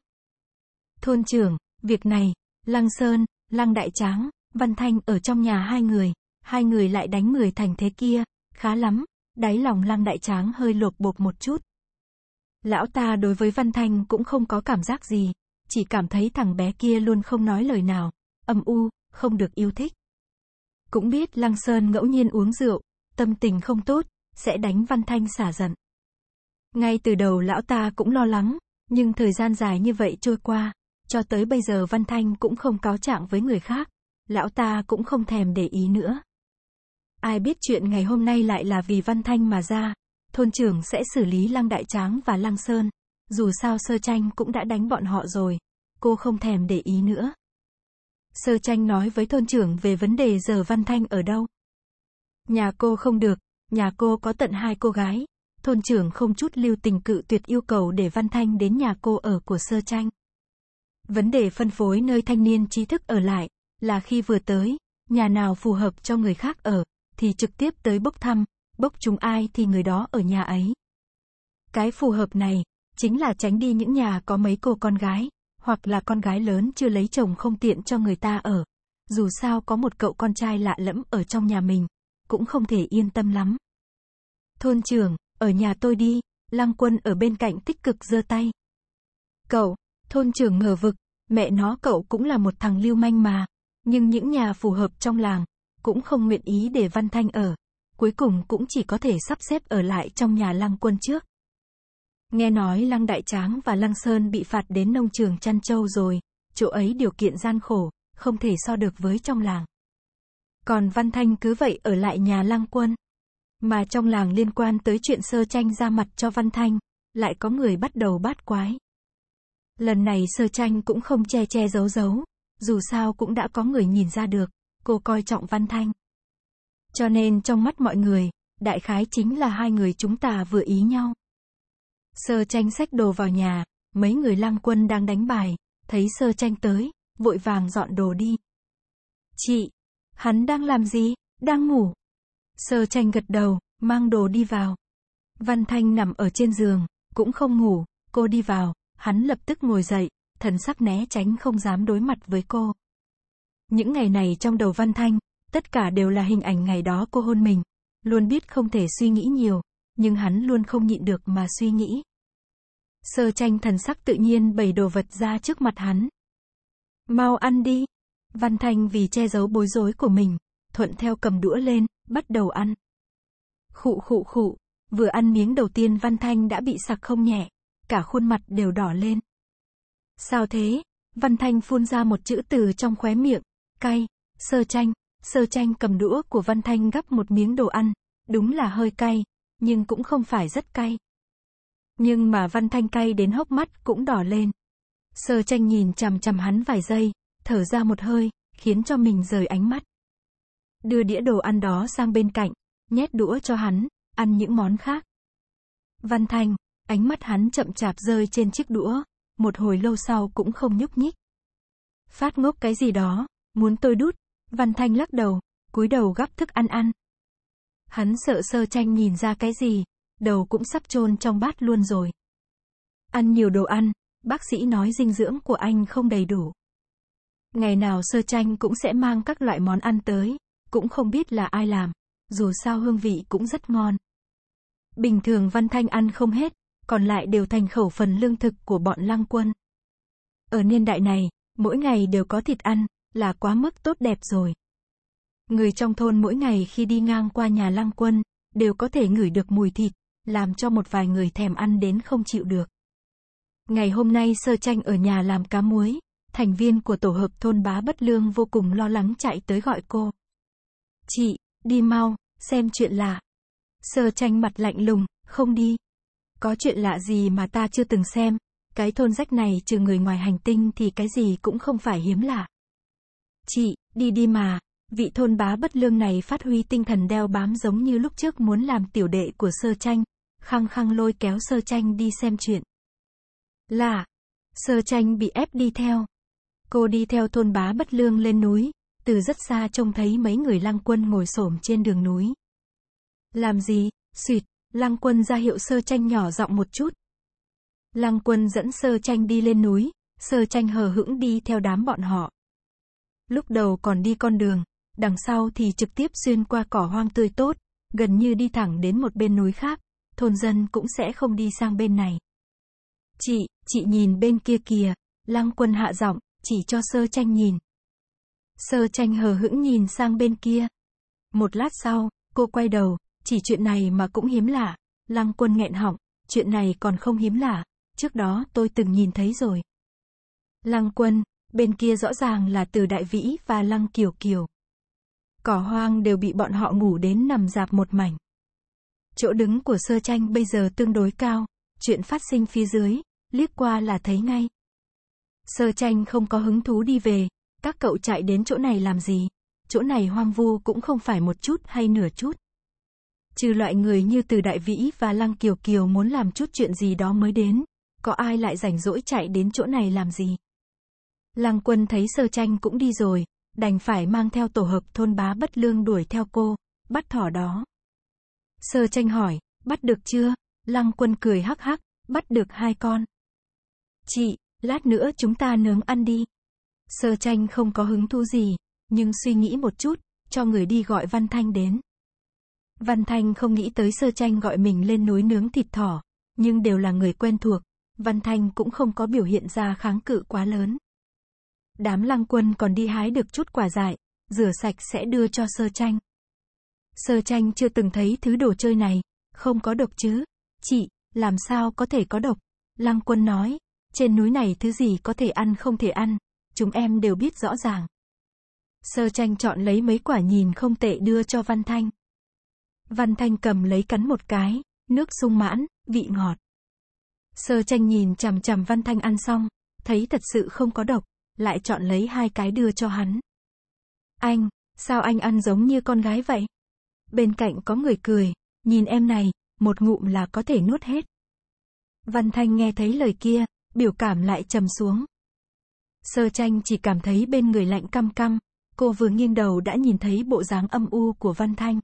Thôn trưởng, việc này, lăng sơn, lăng đại tráng, văn thanh ở trong nhà hai người, hai người lại đánh người thành thế kia, khá lắm, đáy lòng lăng đại tráng hơi lột bột một chút. Lão ta đối với văn thanh cũng không có cảm giác gì, chỉ cảm thấy thằng bé kia luôn không nói lời nào, âm u, không được yêu thích. Cũng biết Lăng Sơn ngẫu nhiên uống rượu, tâm tình không tốt, sẽ đánh Văn Thanh xả giận. Ngay từ đầu lão ta cũng lo lắng, nhưng thời gian dài như vậy trôi qua, cho tới bây giờ Văn Thanh cũng không cáo trạng với người khác, lão ta cũng không thèm để ý nữa. Ai biết chuyện ngày hôm nay lại là vì Văn Thanh mà ra, thôn trưởng sẽ xử lý Lăng Đại Tráng và Lăng Sơn, dù sao sơ tranh cũng đã đánh bọn họ rồi, cô không thèm để ý nữa. Sơ tranh nói với thôn trưởng về vấn đề giờ Văn Thanh ở đâu. Nhà cô không được, nhà cô có tận hai cô gái. Thôn trưởng không chút lưu tình cự tuyệt yêu cầu để Văn Thanh đến nhà cô ở của sơ tranh. Vấn đề phân phối nơi thanh niên trí thức ở lại, là khi vừa tới, nhà nào phù hợp cho người khác ở, thì trực tiếp tới bốc thăm, bốc chúng ai thì người đó ở nhà ấy. Cái phù hợp này, chính là tránh đi những nhà có mấy cô con gái, hoặc là con gái lớn chưa lấy chồng không tiện cho người ta ở. Dù sao có một cậu con trai lạ lẫm ở trong nhà mình, cũng không thể yên tâm lắm. Thôn trưởng, ở nhà tôi đi, Lăng Quân ở bên cạnh tích cực giơ tay. Cậu, thôn trưởng ngờ vực, mẹ nó cậu cũng là một thằng lưu manh mà, nhưng những nhà phù hợp trong làng, cũng không nguyện ý để Văn Thanh ở. Cuối cùng cũng chỉ có thể sắp xếp ở lại trong nhà Lăng Quân trước. Nghe nói Lăng Đại Tráng và Lăng Sơn bị phạt đến nông trường chăn Châu rồi, chỗ ấy điều kiện gian khổ, không thể so được với trong làng. Còn Văn Thanh cứ vậy ở lại nhà Lăng Quân. Mà trong làng liên quan tới chuyện sơ tranh ra mặt cho Văn Thanh, lại có người bắt đầu bát quái. Lần này sơ tranh cũng không che che giấu giấu, dù sao cũng đã có người nhìn ra được, cô coi trọng Văn Thanh. Cho nên trong mắt mọi người, đại khái chính là hai người chúng ta vừa ý nhau. Sơ tranh sách đồ vào nhà, mấy người lang quân đang đánh bài, thấy sơ tranh tới, vội vàng dọn đồ đi. Chị, hắn đang làm gì, đang ngủ. Sơ tranh gật đầu, mang đồ đi vào. Văn Thanh nằm ở trên giường, cũng không ngủ, cô đi vào, hắn lập tức ngồi dậy, thần sắc né tránh không dám đối mặt với cô. Những ngày này trong đầu Văn Thanh, tất cả đều là hình ảnh ngày đó cô hôn mình, luôn biết không thể suy nghĩ nhiều, nhưng hắn luôn không nhịn được mà suy nghĩ. Sơ tranh thần sắc tự nhiên bày đồ vật ra trước mặt hắn. Mau ăn đi. Văn Thanh vì che giấu bối rối của mình, thuận theo cầm đũa lên, bắt đầu ăn. Khụ khụ khụ, vừa ăn miếng đầu tiên Văn Thanh đã bị sặc không nhẹ, cả khuôn mặt đều đỏ lên. Sao thế? Văn Thanh phun ra một chữ từ trong khóe miệng, cay, sơ chanh, sơ chanh cầm đũa của Văn Thanh gắp một miếng đồ ăn, đúng là hơi cay, nhưng cũng không phải rất cay. Nhưng mà Văn Thanh cay đến hốc mắt cũng đỏ lên. Sơ tranh nhìn chằm chằm hắn vài giây, thở ra một hơi, khiến cho mình rời ánh mắt. Đưa đĩa đồ ăn đó sang bên cạnh, nhét đũa cho hắn, ăn những món khác. Văn Thanh, ánh mắt hắn chậm chạp rơi trên chiếc đũa, một hồi lâu sau cũng không nhúc nhích. Phát ngốc cái gì đó, muốn tôi đút, Văn Thanh lắc đầu, cúi đầu gắp thức ăn ăn. Hắn sợ sơ tranh nhìn ra cái gì, đầu cũng sắp chôn trong bát luôn rồi. Ăn nhiều đồ ăn, bác sĩ nói dinh dưỡng của anh không đầy đủ. Ngày nào sơ tranh cũng sẽ mang các loại món ăn tới, cũng không biết là ai làm, dù sao hương vị cũng rất ngon. Bình thường Văn Thanh ăn không hết, còn lại đều thành khẩu phần lương thực của bọn lăng quân. Ở niên đại này, mỗi ngày đều có thịt ăn, là quá mức tốt đẹp rồi. Người trong thôn mỗi ngày khi đi ngang qua nhà lăng quân, đều có thể ngửi được mùi thịt, làm cho một vài người thèm ăn đến không chịu được. Ngày hôm nay sơ tranh ở nhà làm cá muối, thành viên của tổ hợp thôn bá bất lương vô cùng lo lắng chạy tới gọi cô. Chị, đi mau, xem chuyện lạ. Sơ tranh mặt lạnh lùng, không đi. Có chuyện lạ gì mà ta chưa từng xem, cái thôn rách này trừ người ngoài hành tinh thì cái gì cũng không phải hiếm lạ. Chị, đi đi mà, Vị thôn bá bất lương này phát huy tinh thần đeo bám giống như lúc trước muốn làm tiểu đệ của sơ tranh, khăng khăng lôi kéo sơ tranh đi xem chuyện. là sơ tranh bị ép đi theo. Cô đi theo thôn bá bất lương lên núi, từ rất xa trông thấy mấy người lăng quân ngồi xổm trên đường núi. Làm gì, suyệt, lăng quân ra hiệu sơ tranh nhỏ giọng một chút. Lăng quân dẫn sơ tranh đi lên núi, sơ tranh hờ hững đi theo đám bọn họ. Lúc đầu còn đi con đường, đằng sau thì trực tiếp xuyên qua cỏ hoang tươi tốt, gần như đi thẳng đến một bên núi khác, thôn dân cũng sẽ không đi sang bên này. Chị, chị nhìn bên kia kìa, lăng quân hạ giọng, chỉ cho sơ tranh nhìn. Sơ tranh hờ hững nhìn sang bên kia. Một lát sau, cô quay đầu, chỉ chuyện này mà cũng hiếm lạ. Lăng quân nghẹn họng, chuyện này còn không hiếm lạ, trước đó tôi từng nhìn thấy rồi. Lăng quân, bên kia rõ ràng là từ đại vĩ và lăng kiều kiều cỏ hoang đều bị bọn họ ngủ đến nằm dạp một mảnh. Chỗ đứng của sơ tranh bây giờ tương đối cao, chuyện phát sinh phía dưới, liếc qua là thấy ngay. Sơ tranh không có hứng thú đi về, các cậu chạy đến chỗ này làm gì? Chỗ này hoang vu cũng không phải một chút hay nửa chút. Trừ loại người như từ Đại Vĩ và Lăng Kiều Kiều muốn làm chút chuyện gì đó mới đến, có ai lại rảnh rỗi chạy đến chỗ này làm gì? Lăng quân thấy sơ tranh cũng đi rồi, đành phải mang theo tổ hợp thôn bá bất lương đuổi theo cô, bắt thỏ đó. Sơ tranh hỏi, bắt được chưa? Lăng quân cười hắc hắc, bắt được hai con. Chị, lát nữa chúng ta nướng ăn đi. Sơ tranh không có hứng thú gì, nhưng suy nghĩ một chút, cho người đi gọi Văn Thanh đến. Văn Thanh không nghĩ tới sơ tranh gọi mình lên núi nướng thịt thỏ, nhưng đều là người quen thuộc, Văn Thanh cũng không có biểu hiện ra kháng cự quá lớn. Đám lăng quân còn đi hái được chút quả dại, rửa sạch sẽ đưa cho sơ tranh. Sơ tranh chưa từng thấy thứ đồ chơi này, không có độc chứ. Chị, làm sao có thể có độc? Lăng quân nói, trên núi này thứ gì có thể ăn không thể ăn, chúng em đều biết rõ ràng. Sơ tranh chọn lấy mấy quả nhìn không tệ đưa cho Văn Thanh. Văn Thanh cầm lấy cắn một cái, nước sung mãn, vị ngọt. Sơ tranh nhìn chằm chằm Văn Thanh ăn xong, thấy thật sự không có độc, lại chọn lấy hai cái đưa cho hắn. Anh, sao anh ăn giống như con gái vậy? Bên cạnh có người cười, nhìn em này, một ngụm là có thể nuốt hết. Văn Thanh nghe thấy lời kia, biểu cảm lại trầm xuống. Sơ tranh chỉ cảm thấy bên người lạnh căm căm, cô vừa nghiêng đầu đã nhìn thấy bộ dáng âm u của Văn Thanh.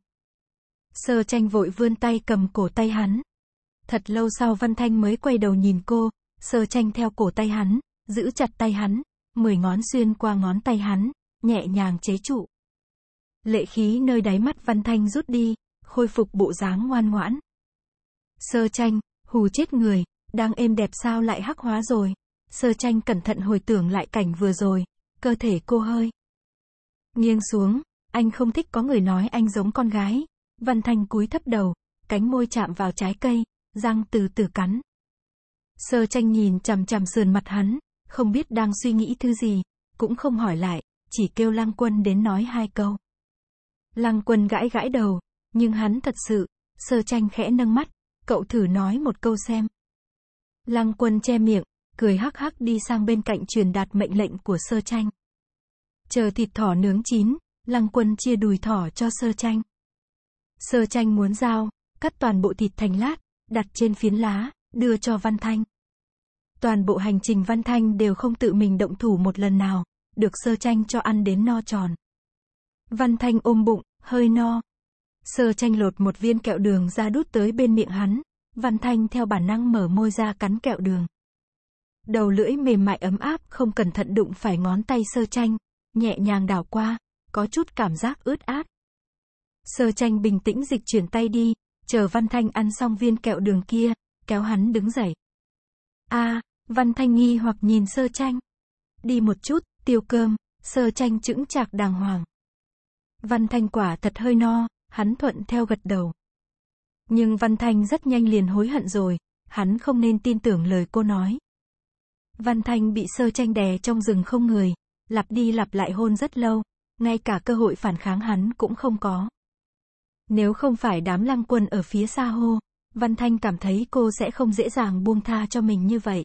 Sơ tranh vội vươn tay cầm cổ tay hắn. Thật lâu sau Văn Thanh mới quay đầu nhìn cô, sơ tranh theo cổ tay hắn, giữ chặt tay hắn, mười ngón xuyên qua ngón tay hắn, nhẹ nhàng chế trụ. Lệ khí nơi đáy mắt Văn Thanh rút đi, khôi phục bộ dáng ngoan ngoãn. Sơ tranh, hù chết người, đang êm đẹp sao lại hắc hóa rồi. Sơ tranh cẩn thận hồi tưởng lại cảnh vừa rồi, cơ thể cô hơi. Nghiêng xuống, anh không thích có người nói anh giống con gái. Văn Thanh cúi thấp đầu, cánh môi chạm vào trái cây, răng từ từ cắn. Sơ tranh nhìn chằm chằm sườn mặt hắn, không biết đang suy nghĩ thứ gì, cũng không hỏi lại, chỉ kêu Lăng Quân đến nói hai câu. Lăng Quân gãi gãi đầu, nhưng hắn thật sự, sơ tranh khẽ nâng mắt, cậu thử nói một câu xem. Lăng Quân che miệng, cười hắc hắc đi sang bên cạnh truyền đạt mệnh lệnh của sơ tranh. Chờ thịt thỏ nướng chín, Lăng Quân chia đùi thỏ cho sơ tranh. Sơ tranh muốn dao, cắt toàn bộ thịt thành lát, đặt trên phiến lá, đưa cho Văn Thanh. Toàn bộ hành trình Văn Thanh đều không tự mình động thủ một lần nào, được sơ chanh cho ăn đến no tròn. Văn Thanh ôm bụng, hơi no. Sơ chanh lột một viên kẹo đường ra đút tới bên miệng hắn. Văn Thanh theo bản năng mở môi ra cắn kẹo đường. Đầu lưỡi mềm mại ấm áp không cẩn thận đụng phải ngón tay sơ chanh, nhẹ nhàng đảo qua, có chút cảm giác ướt át. Sơ chanh bình tĩnh dịch chuyển tay đi, chờ Văn Thanh ăn xong viên kẹo đường kia, kéo hắn đứng dậy. A, à, Văn Thanh nghi hoặc nhìn sơ tranh. Đi một chút, tiêu cơm, sơ tranh chững chạc đàng hoàng. Văn Thanh quả thật hơi no, hắn thuận theo gật đầu. Nhưng Văn Thanh rất nhanh liền hối hận rồi, hắn không nên tin tưởng lời cô nói. Văn Thanh bị sơ tranh đè trong rừng không người, lặp đi lặp lại hôn rất lâu, ngay cả cơ hội phản kháng hắn cũng không có. Nếu không phải đám lăng quân ở phía xa hô, Văn Thanh cảm thấy cô sẽ không dễ dàng buông tha cho mình như vậy.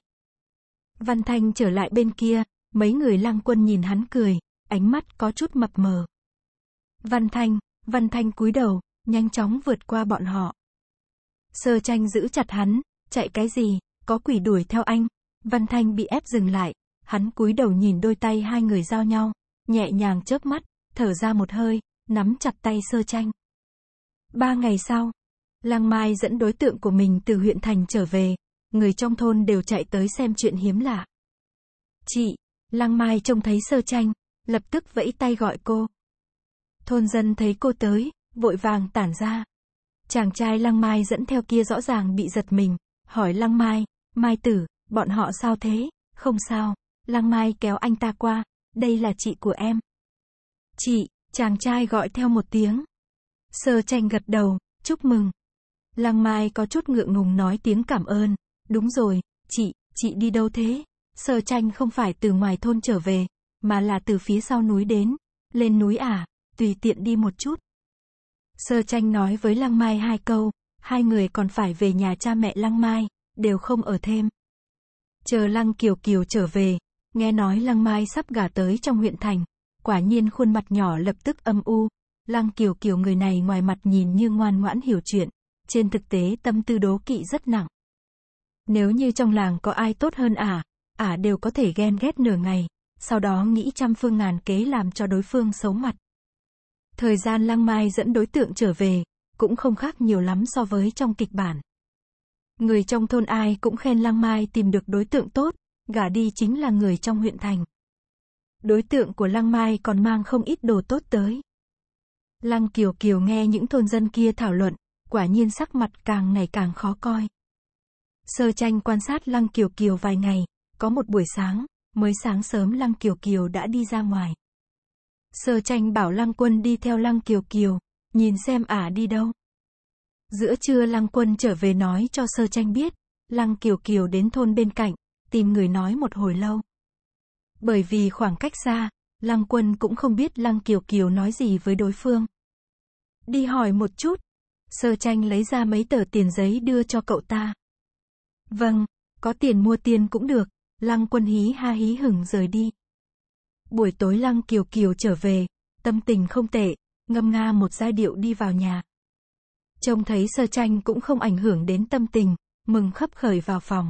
Văn Thanh trở lại bên kia, mấy người lang quân nhìn hắn cười, ánh mắt có chút mập mờ. Văn Thanh, Văn Thanh cúi đầu, nhanh chóng vượt qua bọn họ. Sơ tranh giữ chặt hắn, chạy cái gì, có quỷ đuổi theo anh. Văn Thanh bị ép dừng lại, hắn cúi đầu nhìn đôi tay hai người giao nhau, nhẹ nhàng chớp mắt, thở ra một hơi, nắm chặt tay sơ tranh. Ba ngày sau, Lang Mai dẫn đối tượng của mình từ huyện thành trở về, người trong thôn đều chạy tới xem chuyện hiếm lạ. Chị, Lăng Mai trông thấy sơ tranh, lập tức vẫy tay gọi cô. Thôn dân thấy cô tới, vội vàng tản ra. Chàng trai Lăng Mai dẫn theo kia rõ ràng bị giật mình, hỏi Lăng Mai, Mai tử, bọn họ sao thế, không sao, Lăng Mai kéo anh ta qua, đây là chị của em. Chị, chàng trai gọi theo một tiếng. Sơ tranh gật đầu, chúc mừng. Lăng Mai có chút ngượng ngùng nói tiếng cảm ơn. Đúng rồi, chị, chị đi đâu thế? sơ tranh không phải từ ngoài thôn trở về, mà là từ phía sau núi đến. Lên núi à, tùy tiện đi một chút. Sơ tranh nói với Lăng Mai hai câu, hai người còn phải về nhà cha mẹ Lăng Mai, đều không ở thêm. Chờ Lăng Kiều Kiều trở về, nghe nói Lăng Mai sắp gả tới trong huyện thành, quả nhiên khuôn mặt nhỏ lập tức âm u. Lăng Kiều Kiều người này ngoài mặt nhìn như ngoan ngoãn hiểu chuyện, trên thực tế tâm tư đố kỵ rất nặng. Nếu như trong làng có ai tốt hơn ả, ả đều có thể ghen ghét nửa ngày, sau đó nghĩ trăm phương ngàn kế làm cho đối phương xấu mặt. Thời gian lăng mai dẫn đối tượng trở về, cũng không khác nhiều lắm so với trong kịch bản. Người trong thôn ai cũng khen lăng mai tìm được đối tượng tốt, gả đi chính là người trong huyện thành. Đối tượng của lăng mai còn mang không ít đồ tốt tới. Lăng Kiều Kiều nghe những thôn dân kia thảo luận, quả nhiên sắc mặt càng ngày càng khó coi. Sơ tranh quan sát Lăng Kiều Kiều vài ngày, có một buổi sáng, mới sáng sớm Lăng Kiều Kiều đã đi ra ngoài. Sơ tranh bảo Lăng Quân đi theo Lăng Kiều Kiều, nhìn xem ả à đi đâu. Giữa trưa Lăng Quân trở về nói cho Sơ tranh biết, Lăng Kiều Kiều đến thôn bên cạnh, tìm người nói một hồi lâu. Bởi vì khoảng cách xa, Lăng Quân cũng không biết Lăng Kiều Kiều nói gì với đối phương. Đi hỏi một chút. Sơ tranh lấy ra mấy tờ tiền giấy đưa cho cậu ta. Vâng, có tiền mua tiền cũng được, Lăng Quân hí ha hí hửng rời đi. Buổi tối Lăng Kiều Kiều trở về, tâm tình không tệ, ngâm nga một giai điệu đi vào nhà. Trông thấy sơ tranh cũng không ảnh hưởng đến tâm tình, mừng khấp khởi vào phòng.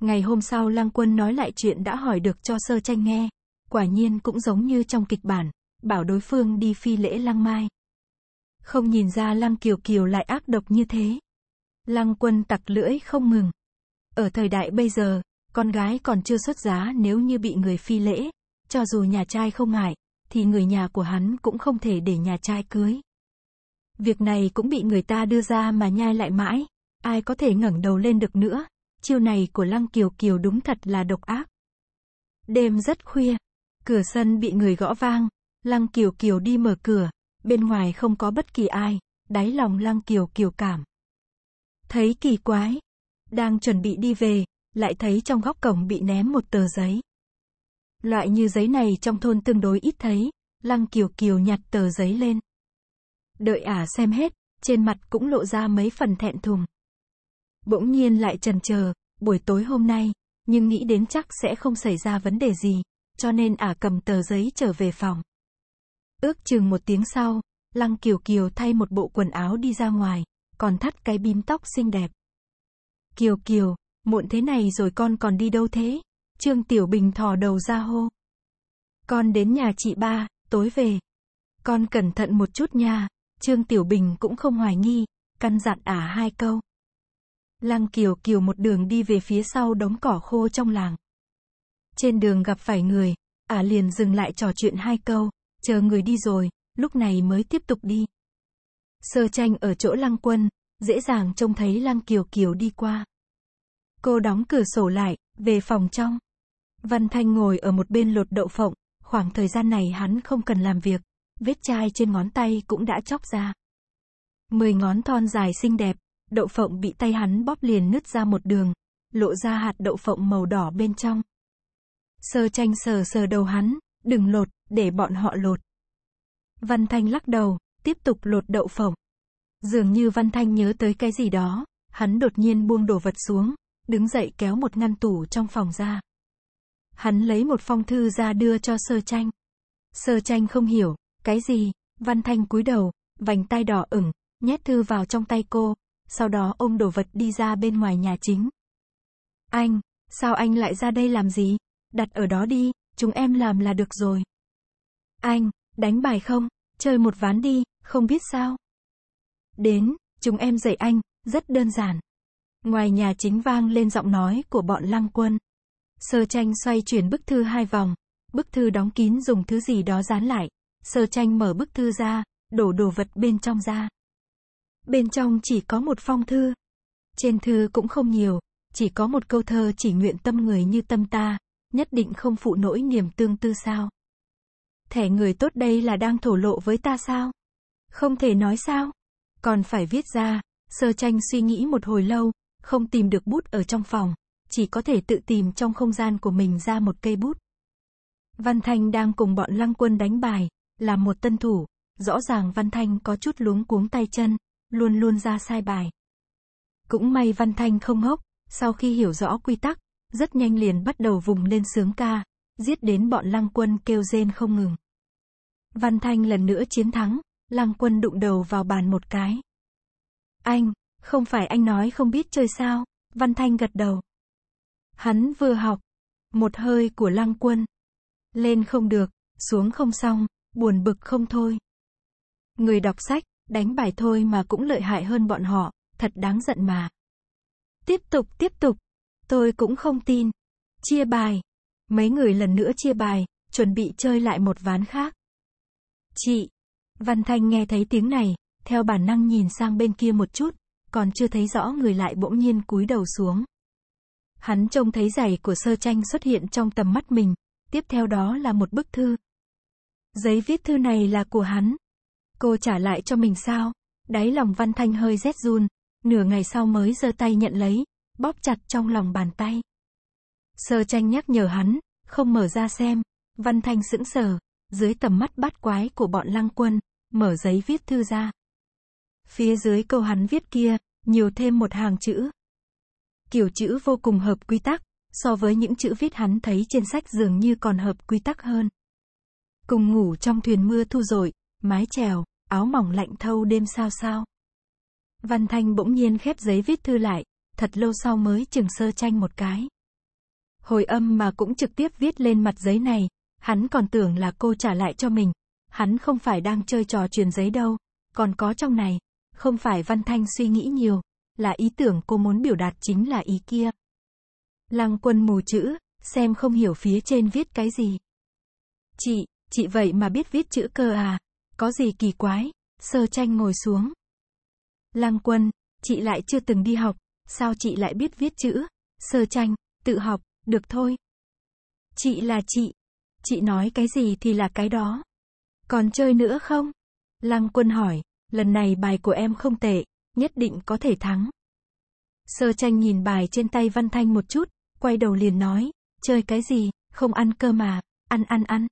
Ngày hôm sau Lăng Quân nói lại chuyện đã hỏi được cho sơ tranh nghe, quả nhiên cũng giống như trong kịch bản, bảo đối phương đi phi lễ Lăng Mai. Không nhìn ra Lăng Kiều Kiều lại ác độc như thế. Lăng quân tặc lưỡi không ngừng. Ở thời đại bây giờ, con gái còn chưa xuất giá nếu như bị người phi lễ, cho dù nhà trai không ngại, thì người nhà của hắn cũng không thể để nhà trai cưới. Việc này cũng bị người ta đưa ra mà nhai lại mãi, ai có thể ngẩng đầu lên được nữa, chiêu này của Lăng Kiều Kiều đúng thật là độc ác. Đêm rất khuya, cửa sân bị người gõ vang, Lăng Kiều Kiều đi mở cửa, bên ngoài không có bất kỳ ai, đáy lòng Lăng Kiều Kiều cảm. Thấy kỳ quái. Đang chuẩn bị đi về, lại thấy trong góc cổng bị ném một tờ giấy. Loại như giấy này trong thôn tương đối ít thấy, Lăng Kiều Kiều nhặt tờ giấy lên. Đợi ả à xem hết, trên mặt cũng lộ ra mấy phần thẹn thùng. Bỗng nhiên lại trần chờ, buổi tối hôm nay, nhưng nghĩ đến chắc sẽ không xảy ra vấn đề gì, cho nên ả à cầm tờ giấy trở về phòng. Ước chừng một tiếng sau, Lăng Kiều Kiều thay một bộ quần áo đi ra ngoài, còn thắt cái bím tóc xinh đẹp. Kiều Kiều, muộn thế này rồi con còn đi đâu thế? Trương Tiểu Bình thò đầu ra hô. Con đến nhà chị ba, tối về. Con cẩn thận một chút nha. Trương Tiểu Bình cũng không hoài nghi, căn dặn ả hai câu. Lăng Kiều Kiều một đường đi về phía sau đống cỏ khô trong làng. Trên đường gặp phải người, ả liền dừng lại trò chuyện hai câu, chờ người đi rồi, lúc này mới tiếp tục đi. Sơ tranh ở chỗ lăng quân, dễ dàng trông thấy lăng kiều kiều đi qua. Cô đóng cửa sổ lại, về phòng trong. Văn Thanh ngồi ở một bên lột đậu phộng, khoảng thời gian này hắn không cần làm việc, vết chai trên ngón tay cũng đã chóc ra. Mười ngón thon dài xinh đẹp, đậu phộng bị tay hắn bóp liền nứt ra một đường, lộ ra hạt đậu phộng màu đỏ bên trong. Sơ tranh sờ sờ đầu hắn, đừng lột, để bọn họ lột. Văn Thanh lắc đầu, tiếp tục lột đậu phộng. Dường như Văn Thanh nhớ tới cái gì đó, hắn đột nhiên buông đồ vật xuống, đứng dậy kéo một ngăn tủ trong phòng ra. Hắn lấy một phong thư ra đưa cho sơ tranh. Sơ tranh không hiểu, cái gì, Văn Thanh cúi đầu, vành tay đỏ ửng, nhét thư vào trong tay cô, sau đó ôm đồ vật đi ra bên ngoài nhà chính. Anh, sao anh lại ra đây làm gì? Đặt ở đó đi, chúng em làm là được rồi. Anh, đánh bài không? Chơi một ván đi, không biết sao. Đến, chúng em dạy anh, rất đơn giản. Ngoài nhà chính vang lên giọng nói của bọn lăng quân. Sơ tranh xoay chuyển bức thư hai vòng. Bức thư đóng kín dùng thứ gì đó dán lại. Sơ tranh mở bức thư ra, đổ đồ vật bên trong ra. Bên trong chỉ có một phong thư. Trên thư cũng không nhiều, chỉ có một câu thơ chỉ nguyện tâm người như tâm ta, nhất định không phụ nỗi niềm tương tư sao. Thẻ người tốt đây là đang thổ lộ với ta sao? Không thể nói sao? Còn phải viết ra. Sơ tranh suy nghĩ một hồi lâu, không tìm được bút ở trong phòng, chỉ có thể tự tìm trong không gian của mình ra một cây bút. Văn Thanh đang cùng bọn lăng quân đánh bài, là một tân thủ, rõ ràng Văn Thanh có chút luống cuống tay chân, luôn luôn ra sai bài. Cũng may Văn Thanh không hốc, sau khi hiểu rõ quy tắc, rất nhanh liền bắt đầu vùng lên sướng ca, giết đến bọn lăng quân kêu rên không ngừng. Văn Thanh lần nữa chiến thắng, Lăng quân đụng đầu vào bàn một cái. Anh, không phải anh nói không biết chơi sao? Văn Thanh gật đầu. Hắn vừa học. Một hơi của lăng quân. Lên không được, xuống không xong, buồn bực không thôi. Người đọc sách, đánh bài thôi mà cũng lợi hại hơn bọn họ, thật đáng giận mà. Tiếp tục tiếp tục, tôi cũng không tin. Chia bài. Mấy người lần nữa chia bài, chuẩn bị chơi lại một ván khác. Chị, Văn Thanh nghe thấy tiếng này, theo bản năng nhìn sang bên kia một chút, còn chưa thấy rõ người lại bỗng nhiên cúi đầu xuống. Hắn trông thấy giày của sơ tranh xuất hiện trong tầm mắt mình, tiếp theo đó là một bức thư. Giấy viết thư này là của hắn. Cô trả lại cho mình sao? Đáy lòng Văn Thanh hơi rét run, nửa ngày sau mới giơ tay nhận lấy, bóp chặt trong lòng bàn tay. Sơ tranh nhắc nhở hắn, không mở ra xem, Văn Thanh sững sờ, dưới tầm mắt bắt quái của bọn lăng quân, mở giấy viết thư ra. Phía dưới câu hắn viết kia, nhiều thêm một hàng chữ. Kiểu chữ vô cùng hợp quy tắc, so với những chữ viết hắn thấy trên sách dường như còn hợp quy tắc hơn. Cùng ngủ trong thuyền mưa thu rồi, mái chèo áo mỏng lạnh thâu đêm sao sao. Văn Thanh bỗng nhiên khép giấy viết thư lại, thật lâu sau mới chừng sơ tranh một cái. Hồi âm mà cũng trực tiếp viết lên mặt giấy này, Hắn còn tưởng là cô trả lại cho mình. Hắn không phải đang chơi trò truyền giấy đâu. Còn có trong này. Không phải Văn Thanh suy nghĩ nhiều. Là ý tưởng cô muốn biểu đạt chính là ý kia. Lăng quân mù chữ, xem không hiểu phía trên viết cái gì. Chị, chị vậy mà biết viết chữ cơ à? Có gì kỳ quái? Sơ tranh ngồi xuống. Lăng quân, chị lại chưa từng đi học, sao chị lại biết viết chữ? Sơ tranh, tự học, được thôi. Chị là chị, Chị nói cái gì thì là cái đó. Còn chơi nữa không? Lăng quân hỏi, lần này bài của em không tệ, nhất định có thể thắng. Sơ tranh nhìn bài trên tay Văn Thanh một chút, quay đầu liền nói, chơi cái gì, không ăn cơ mà, ăn ăn ăn.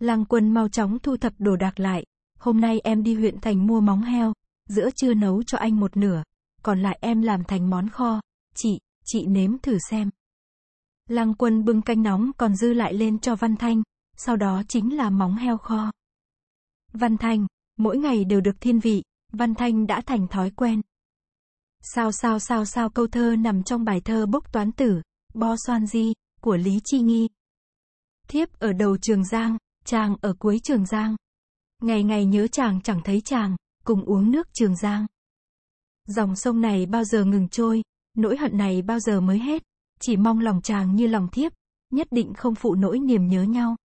Lăng quân mau chóng thu thập đồ đạc lại, hôm nay em đi huyện thành mua móng heo, giữa trưa nấu cho anh một nửa, còn lại em làm thành món kho, chị, chị nếm thử xem. Lăng quân bưng canh nóng còn dư lại lên cho Văn Thanh, sau đó chính là móng heo kho. Văn Thanh, mỗi ngày đều được thiên vị, Văn Thanh đã thành thói quen. Sao sao sao sao câu thơ nằm trong bài thơ bốc toán tử, bo xoan di, của Lý Chi Nghi. Thiếp ở đầu Trường Giang, chàng ở cuối Trường Giang. Ngày ngày nhớ chàng chẳng thấy chàng, cùng uống nước Trường Giang. Dòng sông này bao giờ ngừng trôi, nỗi hận này bao giờ mới hết. Chỉ mong lòng chàng như lòng thiếp, nhất định không phụ nỗi niềm nhớ nhau.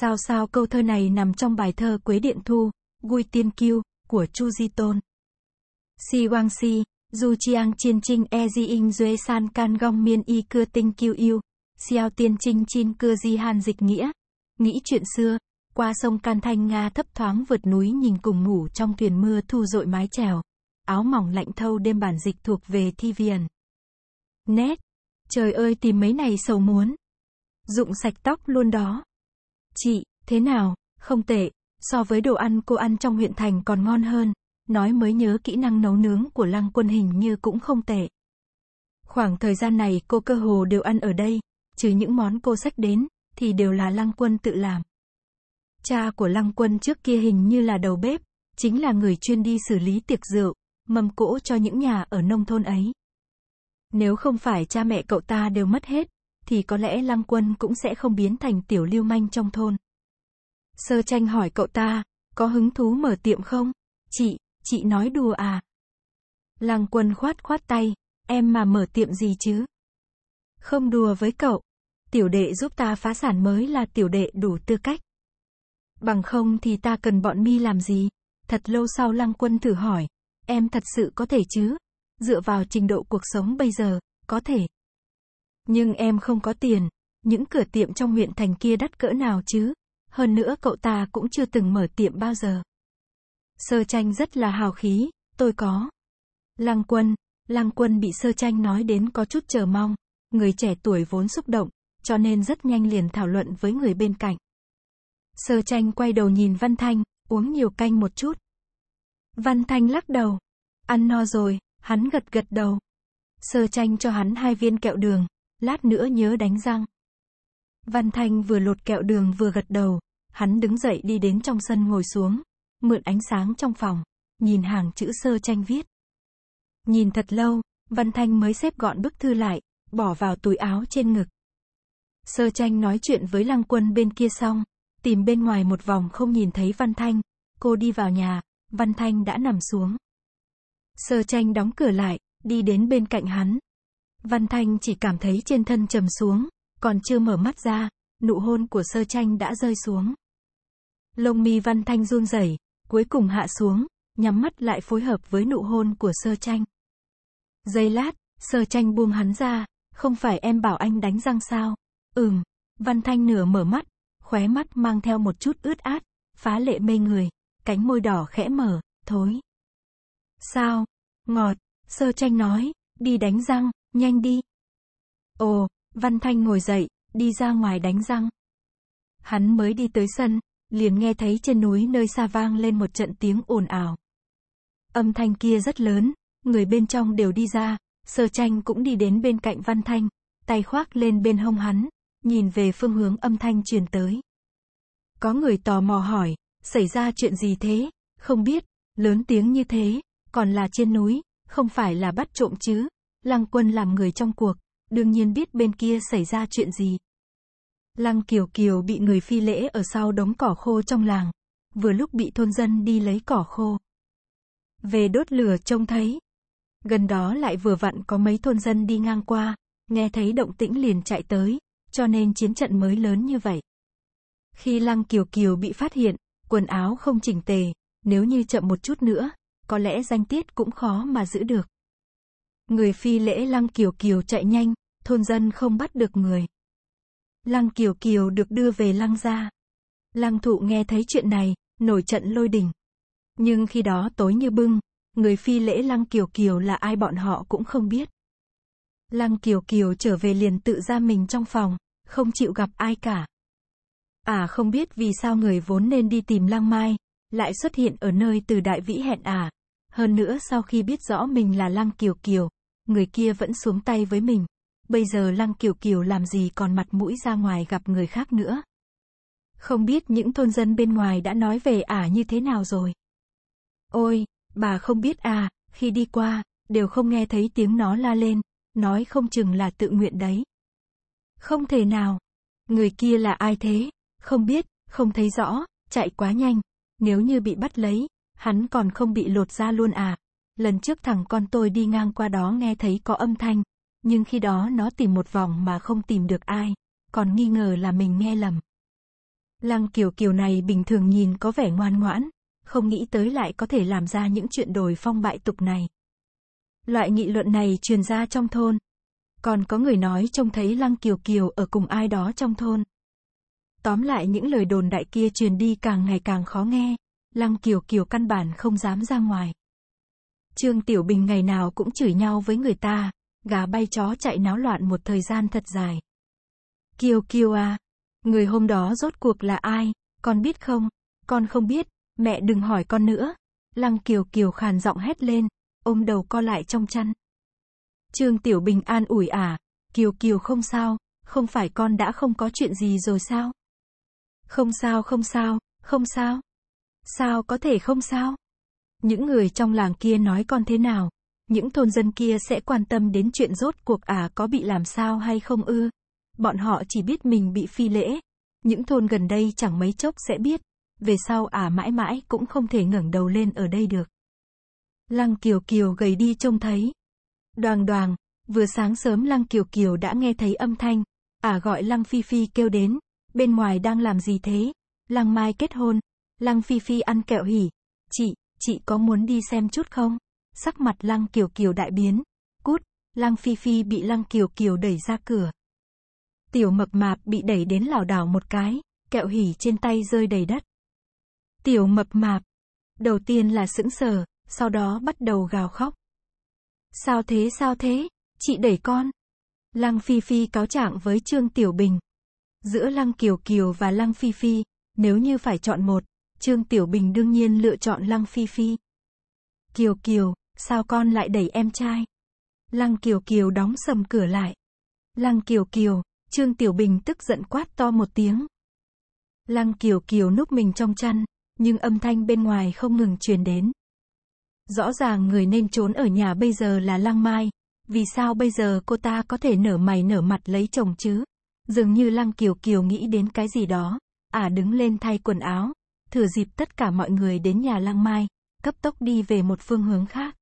Sao sao câu thơ này nằm trong bài thơ Quế Điện Thu, Gui Tiên Kiêu, của Chu Di Tôn. Si Wang Si, Du Chiang Chiên Trinh E Di In Duê San Can Gong Miên Y Cưa Tinh Kiêu Yêu, Xiao Tiên Trinh Chin Cưa Di Han Dịch Nghĩa. Nghĩ chuyện xưa, qua sông Can Thanh Nga thấp thoáng vượt núi nhìn cùng ngủ trong thuyền mưa thu dội mái trèo. Áo mỏng lạnh thâu đêm bản dịch thuộc về thi viền. Nét Trời ơi tìm mấy này sầu muốn. Dụng sạch tóc luôn đó. Chị, thế nào? Không tệ, so với đồ ăn cô ăn trong huyện thành còn ngon hơn. Nói mới nhớ kỹ năng nấu nướng của lăng quân hình như cũng không tệ. Khoảng thời gian này cô cơ hồ đều ăn ở đây, trừ những món cô sách đến, thì đều là lăng quân tự làm. Cha của lăng quân trước kia hình như là đầu bếp, chính là người chuyên đi xử lý tiệc rượu, mâm cỗ cho những nhà ở nông thôn ấy. Nếu không phải cha mẹ cậu ta đều mất hết, thì có lẽ Lăng Quân cũng sẽ không biến thành tiểu lưu manh trong thôn. Sơ tranh hỏi cậu ta, có hứng thú mở tiệm không? Chị, chị nói đùa à? Lăng Quân khoát khoát tay, em mà mở tiệm gì chứ? Không đùa với cậu. Tiểu đệ giúp ta phá sản mới là tiểu đệ đủ tư cách. Bằng không thì ta cần bọn mi làm gì? Thật lâu sau Lăng Quân thử hỏi, em thật sự có thể chứ? dựa vào trình độ cuộc sống bây giờ, có thể. Nhưng em không có tiền, những cửa tiệm trong huyện thành kia đắt cỡ nào chứ? Hơn nữa cậu ta cũng chưa từng mở tiệm bao giờ. Sơ tranh rất là hào khí, tôi có. Lăng quân, lăng quân bị sơ tranh nói đến có chút chờ mong, người trẻ tuổi vốn xúc động, cho nên rất nhanh liền thảo luận với người bên cạnh. Sơ tranh quay đầu nhìn Văn Thanh, uống nhiều canh một chút. Văn Thanh lắc đầu. Ăn no rồi, Hắn gật gật đầu. Sơ tranh cho hắn hai viên kẹo đường, lát nữa nhớ đánh răng. Văn Thanh vừa lột kẹo đường vừa gật đầu, hắn đứng dậy đi đến trong sân ngồi xuống, mượn ánh sáng trong phòng, nhìn hàng chữ sơ tranh viết. Nhìn thật lâu, Văn Thanh mới xếp gọn bức thư lại, bỏ vào túi áo trên ngực. Sơ tranh nói chuyện với lăng quân bên kia xong, tìm bên ngoài một vòng không nhìn thấy Văn Thanh, cô đi vào nhà, Văn Thanh đã nằm xuống. Sơ tranh đóng cửa lại, đi đến bên cạnh hắn. Văn Thanh chỉ cảm thấy trên thân trầm xuống, còn chưa mở mắt ra, nụ hôn của sơ tranh đã rơi xuống. Lông mi Văn Thanh run rẩy, cuối cùng hạ xuống, nhắm mắt lại phối hợp với nụ hôn của sơ tranh. Giây lát, sơ tranh buông hắn ra, không phải em bảo anh đánh răng sao? Ừm, Văn Thanh nửa mở mắt, khóe mắt mang theo một chút ướt át, phá lệ mê người, cánh môi đỏ khẽ mở, thối. Sao? Ngọt. Sơ tranh nói, đi đánh răng, nhanh đi. Ồ, Văn Thanh ngồi dậy, đi ra ngoài đánh răng. Hắn mới đi tới sân, liền nghe thấy trên núi nơi xa vang lên một trận tiếng ồn ào. Âm thanh kia rất lớn, người bên trong đều đi ra, sơ tranh cũng đi đến bên cạnh Văn Thanh, tay khoác lên bên hông hắn, nhìn về phương hướng âm thanh truyền tới. Có người tò mò hỏi, xảy ra chuyện gì thế, không biết, lớn tiếng như thế, còn là trên núi, không phải là bắt trộm chứ. Lăng quân làm người trong cuộc, đương nhiên biết bên kia xảy ra chuyện gì. Lăng Kiều Kiều bị người phi lễ ở sau đống cỏ khô trong làng, vừa lúc bị thôn dân đi lấy cỏ khô. Về đốt lửa trông thấy, gần đó lại vừa vặn có mấy thôn dân đi ngang qua, nghe thấy động tĩnh liền chạy tới, cho nên chiến trận mới lớn như vậy. Khi Lăng Kiều Kiều bị phát hiện, quần áo không chỉnh tề, nếu như chậm một chút nữa, có lẽ danh tiết cũng khó mà giữ được. Người phi lễ Lăng Kiều Kiều chạy nhanh, thôn dân không bắt được người. Lăng Kiều Kiều được đưa về Lăng gia. Lăng Thụ nghe thấy chuyện này, nổi trận lôi đình. Nhưng khi đó tối như bưng, người phi lễ Lăng Kiều Kiều là ai bọn họ cũng không biết. Lăng Kiều Kiều trở về liền tự ra mình trong phòng, không chịu gặp ai cả. À không biết vì sao người vốn nên đi tìm Lăng Mai, lại xuất hiện ở nơi từ đại vĩ hẹn à. Hơn nữa sau khi biết rõ mình là Lăng Kiều Kiều, người kia vẫn xuống tay với mình. Bây giờ Lăng Kiều Kiều làm gì còn mặt mũi ra ngoài gặp người khác nữa. Không biết những thôn dân bên ngoài đã nói về ả à như thế nào rồi. Ôi, bà không biết à, khi đi qua, đều không nghe thấy tiếng nó la lên, nói không chừng là tự nguyện đấy. Không thể nào. Người kia là ai thế? Không biết, không thấy rõ, chạy quá nhanh, nếu như bị bắt lấy, hắn còn không bị lột ra luôn à. Lần trước thằng con tôi đi ngang qua đó nghe thấy có âm thanh, nhưng khi đó nó tìm một vòng mà không tìm được ai, còn nghi ngờ là mình nghe lầm. Lăng Kiều Kiều này bình thường nhìn có vẻ ngoan ngoãn, không nghĩ tới lại có thể làm ra những chuyện đồi phong bại tục này. Loại nghị luận này truyền ra trong thôn. Còn có người nói trông thấy Lăng Kiều Kiều ở cùng ai đó trong thôn. Tóm lại những lời đồn đại kia truyền đi càng ngày càng khó nghe. Lăng Kiều Kiều căn bản không dám ra ngoài. Trương Tiểu Bình ngày nào cũng chửi nhau với người ta, gà bay chó chạy náo loạn một thời gian thật dài. Kiều Kiều à, người hôm đó rốt cuộc là ai, con biết không? Con không biết, mẹ đừng hỏi con nữa. Lăng Kiều Kiều khàn giọng hét lên, ôm đầu co lại trong chăn. Trương Tiểu Bình an ủi à, Kiều Kiều không sao, không phải con đã không có chuyện gì rồi sao? Không sao không sao, không sao. Sao có thể không sao? Những người trong làng kia nói con thế nào? Những thôn dân kia sẽ quan tâm đến chuyện rốt cuộc à có bị làm sao hay không ư? Bọn họ chỉ biết mình bị phi lễ. Những thôn gần đây chẳng mấy chốc sẽ biết. Về sau à mãi mãi cũng không thể ngẩng đầu lên ở đây được. Lăng Kiều Kiều gầy đi trông thấy. Đoàng đoàng, vừa sáng sớm Lăng Kiều Kiều đã nghe thấy âm thanh. À gọi Lăng Phi Phi kêu đến bên ngoài đang làm gì thế? Lăng Mai kết hôn. Lăng Phi Phi ăn kẹo hỉ. Chị, chị có muốn đi xem chút không? Sắc mặt Lăng Kiều Kiều đại biến. Cút, Lăng Phi Phi bị Lăng Kiều Kiều đẩy ra cửa. Tiểu mập mạp bị đẩy đến lảo đảo một cái, kẹo hỉ trên tay rơi đầy đất. Tiểu mập mạp. Đầu tiên là sững sờ, sau đó bắt đầu gào khóc. Sao thế sao thế, chị đẩy con. Lăng Phi Phi cáo trạng với Trương Tiểu Bình. Giữa Lăng Kiều Kiều và Lăng Phi Phi, nếu như phải chọn một, Trương Tiểu Bình đương nhiên lựa chọn Lăng Phi Phi. Kiều Kiều, sao con lại đẩy em trai? Lăng Kiều Kiều đóng sầm cửa lại. Lăng Kiều Kiều, Trương Tiểu Bình tức giận quát to một tiếng. Lăng Kiều Kiều núp mình trong chăn, nhưng âm thanh bên ngoài không ngừng truyền đến. Rõ ràng người nên trốn ở nhà bây giờ là Lăng Mai, vì sao bây giờ cô ta có thể nở mày nở mặt lấy chồng chứ? Dường như Lăng Kiều Kiều nghĩ đến cái gì đó, ả à đứng lên thay quần áo, thử dịp tất cả mọi người đến nhà Lăng Mai, cấp tốc đi về một phương hướng khác.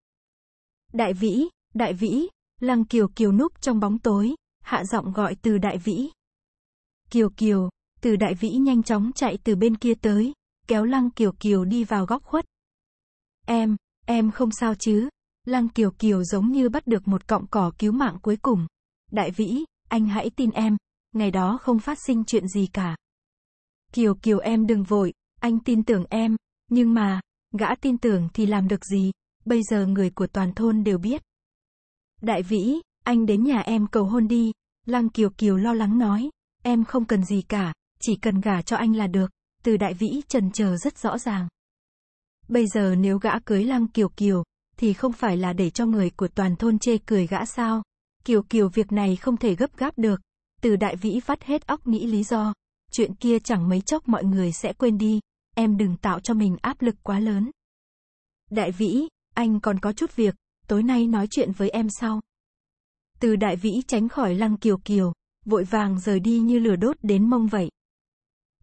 Đại vĩ, đại vĩ, Lăng Kiều Kiều núp trong bóng tối, hạ giọng gọi từ đại vĩ. Kiều Kiều, từ đại vĩ nhanh chóng chạy từ bên kia tới, kéo Lăng Kiều Kiều đi vào góc khuất. Em, em không sao chứ. Lăng Kiều Kiều giống như bắt được một cọng cỏ cứu mạng cuối cùng. Đại vĩ, anh hãy tin em, ngày đó không phát sinh chuyện gì cả. Kiều Kiều em đừng vội, anh tin tưởng em, nhưng mà, gã tin tưởng thì làm được gì, bây giờ người của toàn thôn đều biết. Đại Vĩ, anh đến nhà em cầu hôn đi, Lăng Kiều Kiều lo lắng nói, em không cần gì cả, chỉ cần gả cho anh là được, từ Đại Vĩ trần chờ rất rõ ràng. Bây giờ nếu gã cưới Lăng Kiều Kiều, thì không phải là để cho người của toàn thôn chê cười gã sao. Kiều Kiều việc này không thể gấp gáp được, từ đại vĩ vắt hết óc nghĩ lý do. Chuyện kia chẳng mấy chốc mọi người sẽ quên đi. Em đừng tạo cho mình áp lực quá lớn. Đại vĩ, anh còn có chút việc, tối nay nói chuyện với em sau. Từ đại vĩ tránh khỏi lăng kiều kiều, vội vàng rời đi như lửa đốt đến mông vậy.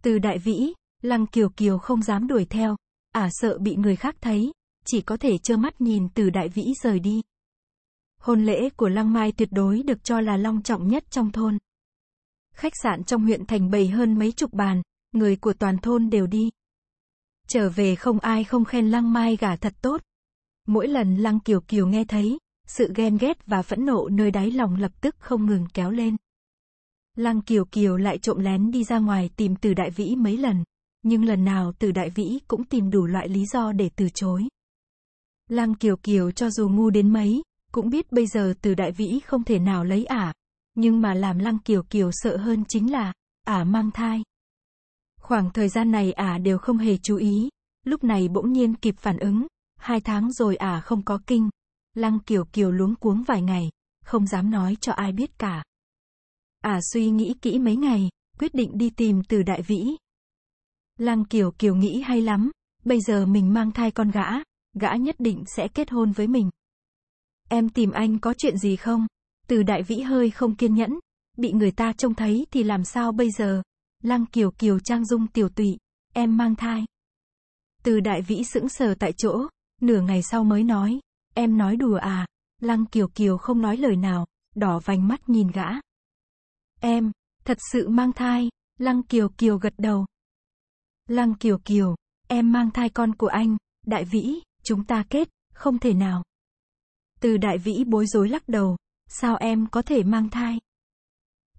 Từ đại vĩ, lăng kiều kiều không dám đuổi theo, ả à sợ bị người khác thấy, chỉ có thể trơ mắt nhìn từ đại vĩ rời đi. Hôn lễ của lăng mai tuyệt đối được cho là long trọng nhất trong thôn. Khách sạn trong huyện thành bày hơn mấy chục bàn, người của toàn thôn đều đi. Trở về không ai không khen Lăng Mai gả thật tốt. Mỗi lần Lăng Kiều Kiều nghe thấy, sự ghen ghét và phẫn nộ nơi đáy lòng lập tức không ngừng kéo lên. Lăng Kiều Kiều lại trộm lén đi ra ngoài tìm Từ Đại Vĩ mấy lần, nhưng lần nào Từ Đại Vĩ cũng tìm đủ loại lý do để từ chối. Lăng Kiều Kiều cho dù ngu đến mấy, cũng biết bây giờ Từ Đại Vĩ không thể nào lấy ả, nhưng mà làm Lăng Kiều Kiều sợ hơn chính là, ả à mang thai. Khoảng thời gian này ả à đều không hề chú ý, lúc này bỗng nhiên kịp phản ứng, hai tháng rồi ả à không có kinh. Lăng Kiều Kiều luống cuống vài ngày, không dám nói cho ai biết cả. Ả à suy nghĩ kỹ mấy ngày, quyết định đi tìm từ đại vĩ. Lăng Kiều Kiều nghĩ hay lắm, bây giờ mình mang thai con gã, gã nhất định sẽ kết hôn với mình. Em tìm anh có chuyện gì không? Từ đại vĩ hơi không kiên nhẫn, bị người ta trông thấy thì làm sao bây giờ? Lăng Kiều Kiều Trang Dung tiểu tụy, em mang thai. Từ đại vĩ sững sờ tại chỗ, nửa ngày sau mới nói, em nói đùa à? Lăng Kiều Kiều không nói lời nào, đỏ vành mắt nhìn gã. Em, thật sự mang thai, Lăng Kiều Kiều gật đầu. Lăng Kiều Kiều, em mang thai con của anh, đại vĩ, chúng ta kết, không thể nào. Từ đại vĩ bối rối lắc đầu, Sao em có thể mang thai?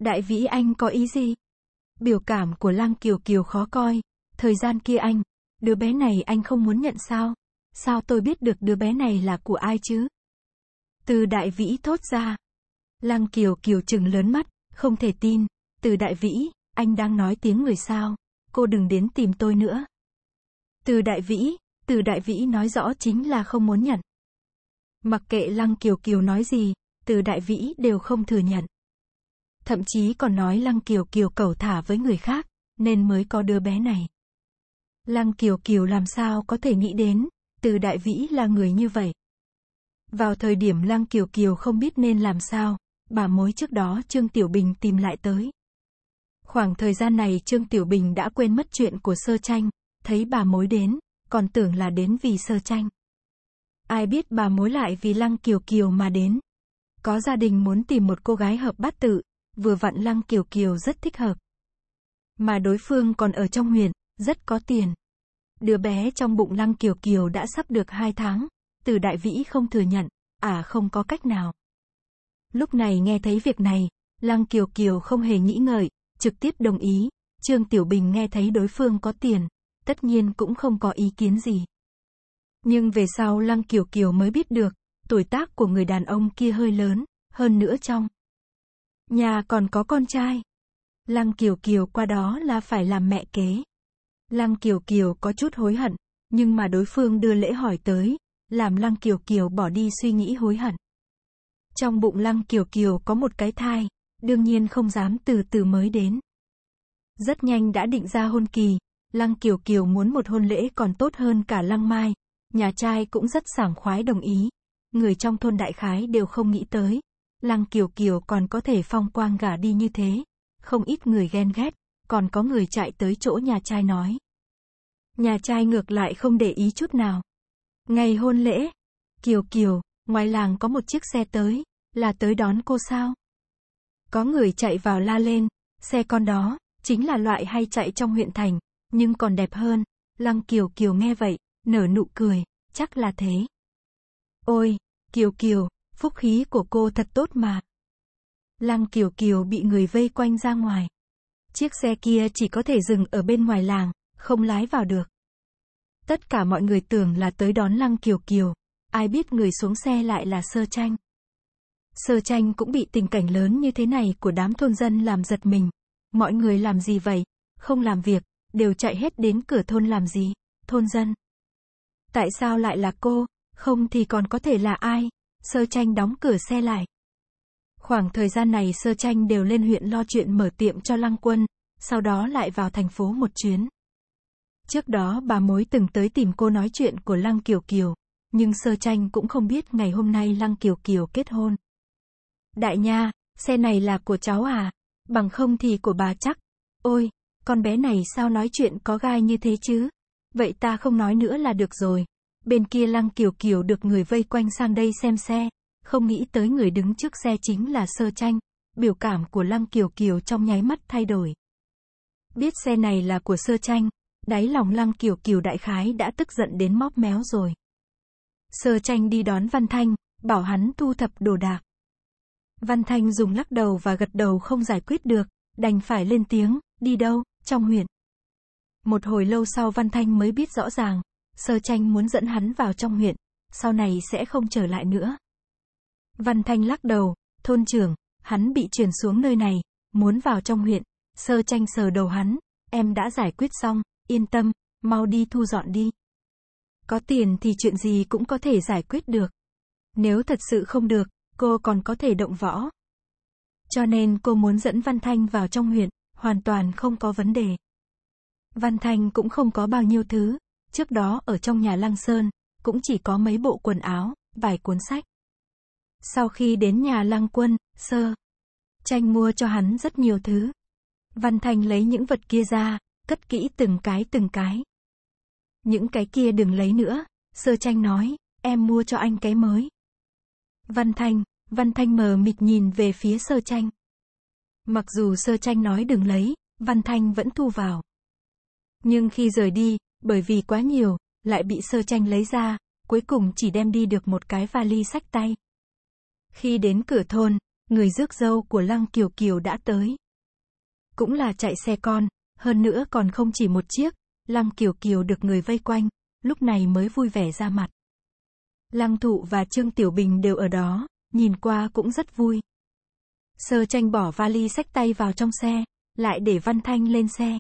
Đại vĩ anh có ý gì? Biểu cảm của Lang Kiều Kiều khó coi. Thời gian kia anh, đứa bé này anh không muốn nhận sao? Sao tôi biết được đứa bé này là của ai chứ? Từ đại vĩ thốt ra. Lang Kiều Kiều chừng lớn mắt, không thể tin. Từ đại vĩ, anh đang nói tiếng người sao? Cô đừng đến tìm tôi nữa. Từ đại vĩ, từ đại vĩ nói rõ chính là không muốn nhận. Mặc kệ Lăng Kiều Kiều nói gì, từ đại vĩ đều không thừa nhận. Thậm chí còn nói Lăng Kiều Kiều cầu thả với người khác, nên mới có đứa bé này. Lăng Kiều Kiều làm sao có thể nghĩ đến, từ đại vĩ là người như vậy. Vào thời điểm Lăng Kiều Kiều không biết nên làm sao, bà mối trước đó Trương Tiểu Bình tìm lại tới. Khoảng thời gian này Trương Tiểu Bình đã quên mất chuyện của sơ tranh, thấy bà mối đến, còn tưởng là đến vì sơ tranh. Ai biết bà mối lại vì Lăng Kiều Kiều mà đến. Có gia đình muốn tìm một cô gái hợp bát tự, vừa vặn Lăng Kiều Kiều rất thích hợp. Mà đối phương còn ở trong huyện, rất có tiền. Đứa bé trong bụng Lăng Kiều Kiều đã sắp được 2 tháng, từ đại vĩ không thừa nhận, à không có cách nào. Lúc này nghe thấy việc này, Lăng Kiều Kiều không hề nghĩ ngợi, trực tiếp đồng ý, Trương Tiểu Bình nghe thấy đối phương có tiền, tất nhiên cũng không có ý kiến gì. Nhưng về sau Lăng Kiều Kiều mới biết được, tuổi tác của người đàn ông kia hơi lớn, hơn nữa trong. Nhà còn có con trai. Lăng Kiều Kiều qua đó là phải làm mẹ kế. Lăng Kiều Kiều có chút hối hận, nhưng mà đối phương đưa lễ hỏi tới, làm Lăng Kiều Kiều bỏ đi suy nghĩ hối hận. Trong bụng Lăng Kiều Kiều có một cái thai, đương nhiên không dám từ từ mới đến. Rất nhanh đã định ra hôn kỳ, Lăng Kiều Kiều muốn một hôn lễ còn tốt hơn cả Lăng Mai, nhà trai cũng rất sảng khoái đồng ý người trong thôn đại khái đều không nghĩ tới. Lăng Kiều Kiều còn có thể phong quang gả đi như thế. Không ít người ghen ghét, còn có người chạy tới chỗ nhà trai nói. Nhà trai ngược lại không để ý chút nào. Ngày hôn lễ, Kiều Kiều, ngoài làng có một chiếc xe tới, là tới đón cô sao? Có người chạy vào la lên, xe con đó, chính là loại hay chạy trong huyện thành, nhưng còn đẹp hơn. Lăng Kiều Kiều nghe vậy, nở nụ cười, chắc là thế. Ôi, Kiều Kiều, phúc khí của cô thật tốt mà. Lăng Kiều Kiều bị người vây quanh ra ngoài. Chiếc xe kia chỉ có thể dừng ở bên ngoài làng, không lái vào được. Tất cả mọi người tưởng là tới đón Lăng Kiều Kiều, ai biết người xuống xe lại là Sơ Tranh. Sơ Tranh cũng bị tình cảnh lớn như thế này của đám thôn dân làm giật mình. Mọi người làm gì vậy? Không làm việc, đều chạy hết đến cửa thôn làm gì? Thôn dân. Tại sao lại là cô? Không thì còn có thể là ai? Sơ tranh đóng cửa xe lại. Khoảng thời gian này sơ tranh đều lên huyện lo chuyện mở tiệm cho lăng quân, sau đó lại vào thành phố một chuyến. Trước đó bà mối từng tới tìm cô nói chuyện của Lăng Kiều Kiều, nhưng sơ tranh cũng không biết ngày hôm nay Lăng Kiều Kiều kết hôn. Đại nha, xe này là của cháu à? Bằng không thì của bà chắc. Ôi, con bé này sao nói chuyện có gai như thế chứ? Vậy ta không nói nữa là được rồi. Bên kia Lăng Kiều Kiều được người vây quanh sang đây xem xe, không nghĩ tới người đứng trước xe chính là Sơ Tranh, biểu cảm của Lăng Kiều Kiều trong nháy mắt thay đổi. Biết xe này là của Sơ Tranh, đáy lòng Lăng Kiều Kiều đại khái đã tức giận đến móp méo rồi. Sơ Tranh đi đón Văn Thanh, bảo hắn thu thập đồ đạc. Văn Thanh dùng lắc đầu và gật đầu không giải quyết được, đành phải lên tiếng, đi đâu, trong huyện. Một hồi lâu sau Văn Thanh mới biết rõ ràng, Sơ tranh muốn dẫn hắn vào trong huyện, sau này sẽ không trở lại nữa. Văn Thanh lắc đầu, thôn trưởng, hắn bị chuyển xuống nơi này, muốn vào trong huyện, sơ tranh sờ đầu hắn, em đã giải quyết xong, yên tâm, mau đi thu dọn đi. Có tiền thì chuyện gì cũng có thể giải quyết được. Nếu thật sự không được, cô còn có thể động võ. Cho nên cô muốn dẫn Văn Thanh vào trong huyện, hoàn toàn không có vấn đề. Văn Thanh cũng không có bao nhiêu thứ, Trước đó ở trong nhà Lăng Sơn, cũng chỉ có mấy bộ quần áo, vài cuốn sách. Sau khi đến nhà Lăng Quân, sơ, tranh mua cho hắn rất nhiều thứ. Văn Thanh lấy những vật kia ra, cất kỹ từng cái từng cái. Những cái kia đừng lấy nữa, sơ tranh nói, em mua cho anh cái mới. Văn Thanh, Văn Thanh mờ mịt nhìn về phía sơ tranh. Mặc dù sơ tranh nói đừng lấy, Văn Thanh vẫn thu vào. Nhưng khi rời đi, bởi vì quá nhiều, lại bị sơ tranh lấy ra, cuối cùng chỉ đem đi được một cái vali sách tay. Khi đến cửa thôn, người rước dâu của Lăng Kiều Kiều đã tới. Cũng là chạy xe con, hơn nữa còn không chỉ một chiếc, Lăng Kiều Kiều được người vây quanh, lúc này mới vui vẻ ra mặt. Lăng Thụ và Trương Tiểu Bình đều ở đó, nhìn qua cũng rất vui. Sơ tranh bỏ vali sách tay vào trong xe, lại để Văn Thanh lên xe.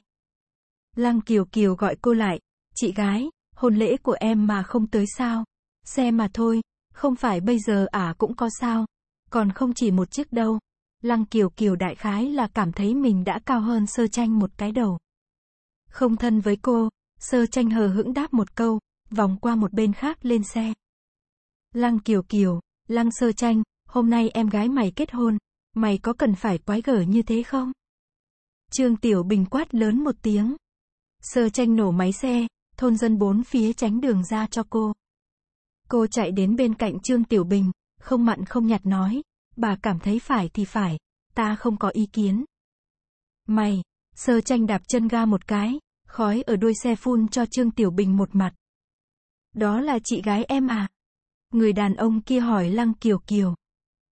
Lăng Kiều Kiều gọi cô lại, Chị gái, hôn lễ của em mà không tới sao? Xe mà thôi, không phải bây giờ à cũng có sao. Còn không chỉ một chiếc đâu. Lăng Kiều Kiều đại khái là cảm thấy mình đã cao hơn sơ tranh một cái đầu. Không thân với cô, sơ tranh hờ hững đáp một câu, vòng qua một bên khác lên xe. Lăng Kiều Kiều, Lăng sơ tranh, hôm nay em gái mày kết hôn, mày có cần phải quái gở như thế không? Trương Tiểu Bình quát lớn một tiếng. Sơ tranh nổ máy xe, thôn dân bốn phía tránh đường ra cho cô. Cô chạy đến bên cạnh Trương Tiểu Bình, không mặn không nhạt nói, bà cảm thấy phải thì phải, ta không có ý kiến. Mày, sơ tranh đạp chân ga một cái, khói ở đuôi xe phun cho Trương Tiểu Bình một mặt. Đó là chị gái em à? Người đàn ông kia hỏi Lăng Kiều Kiều.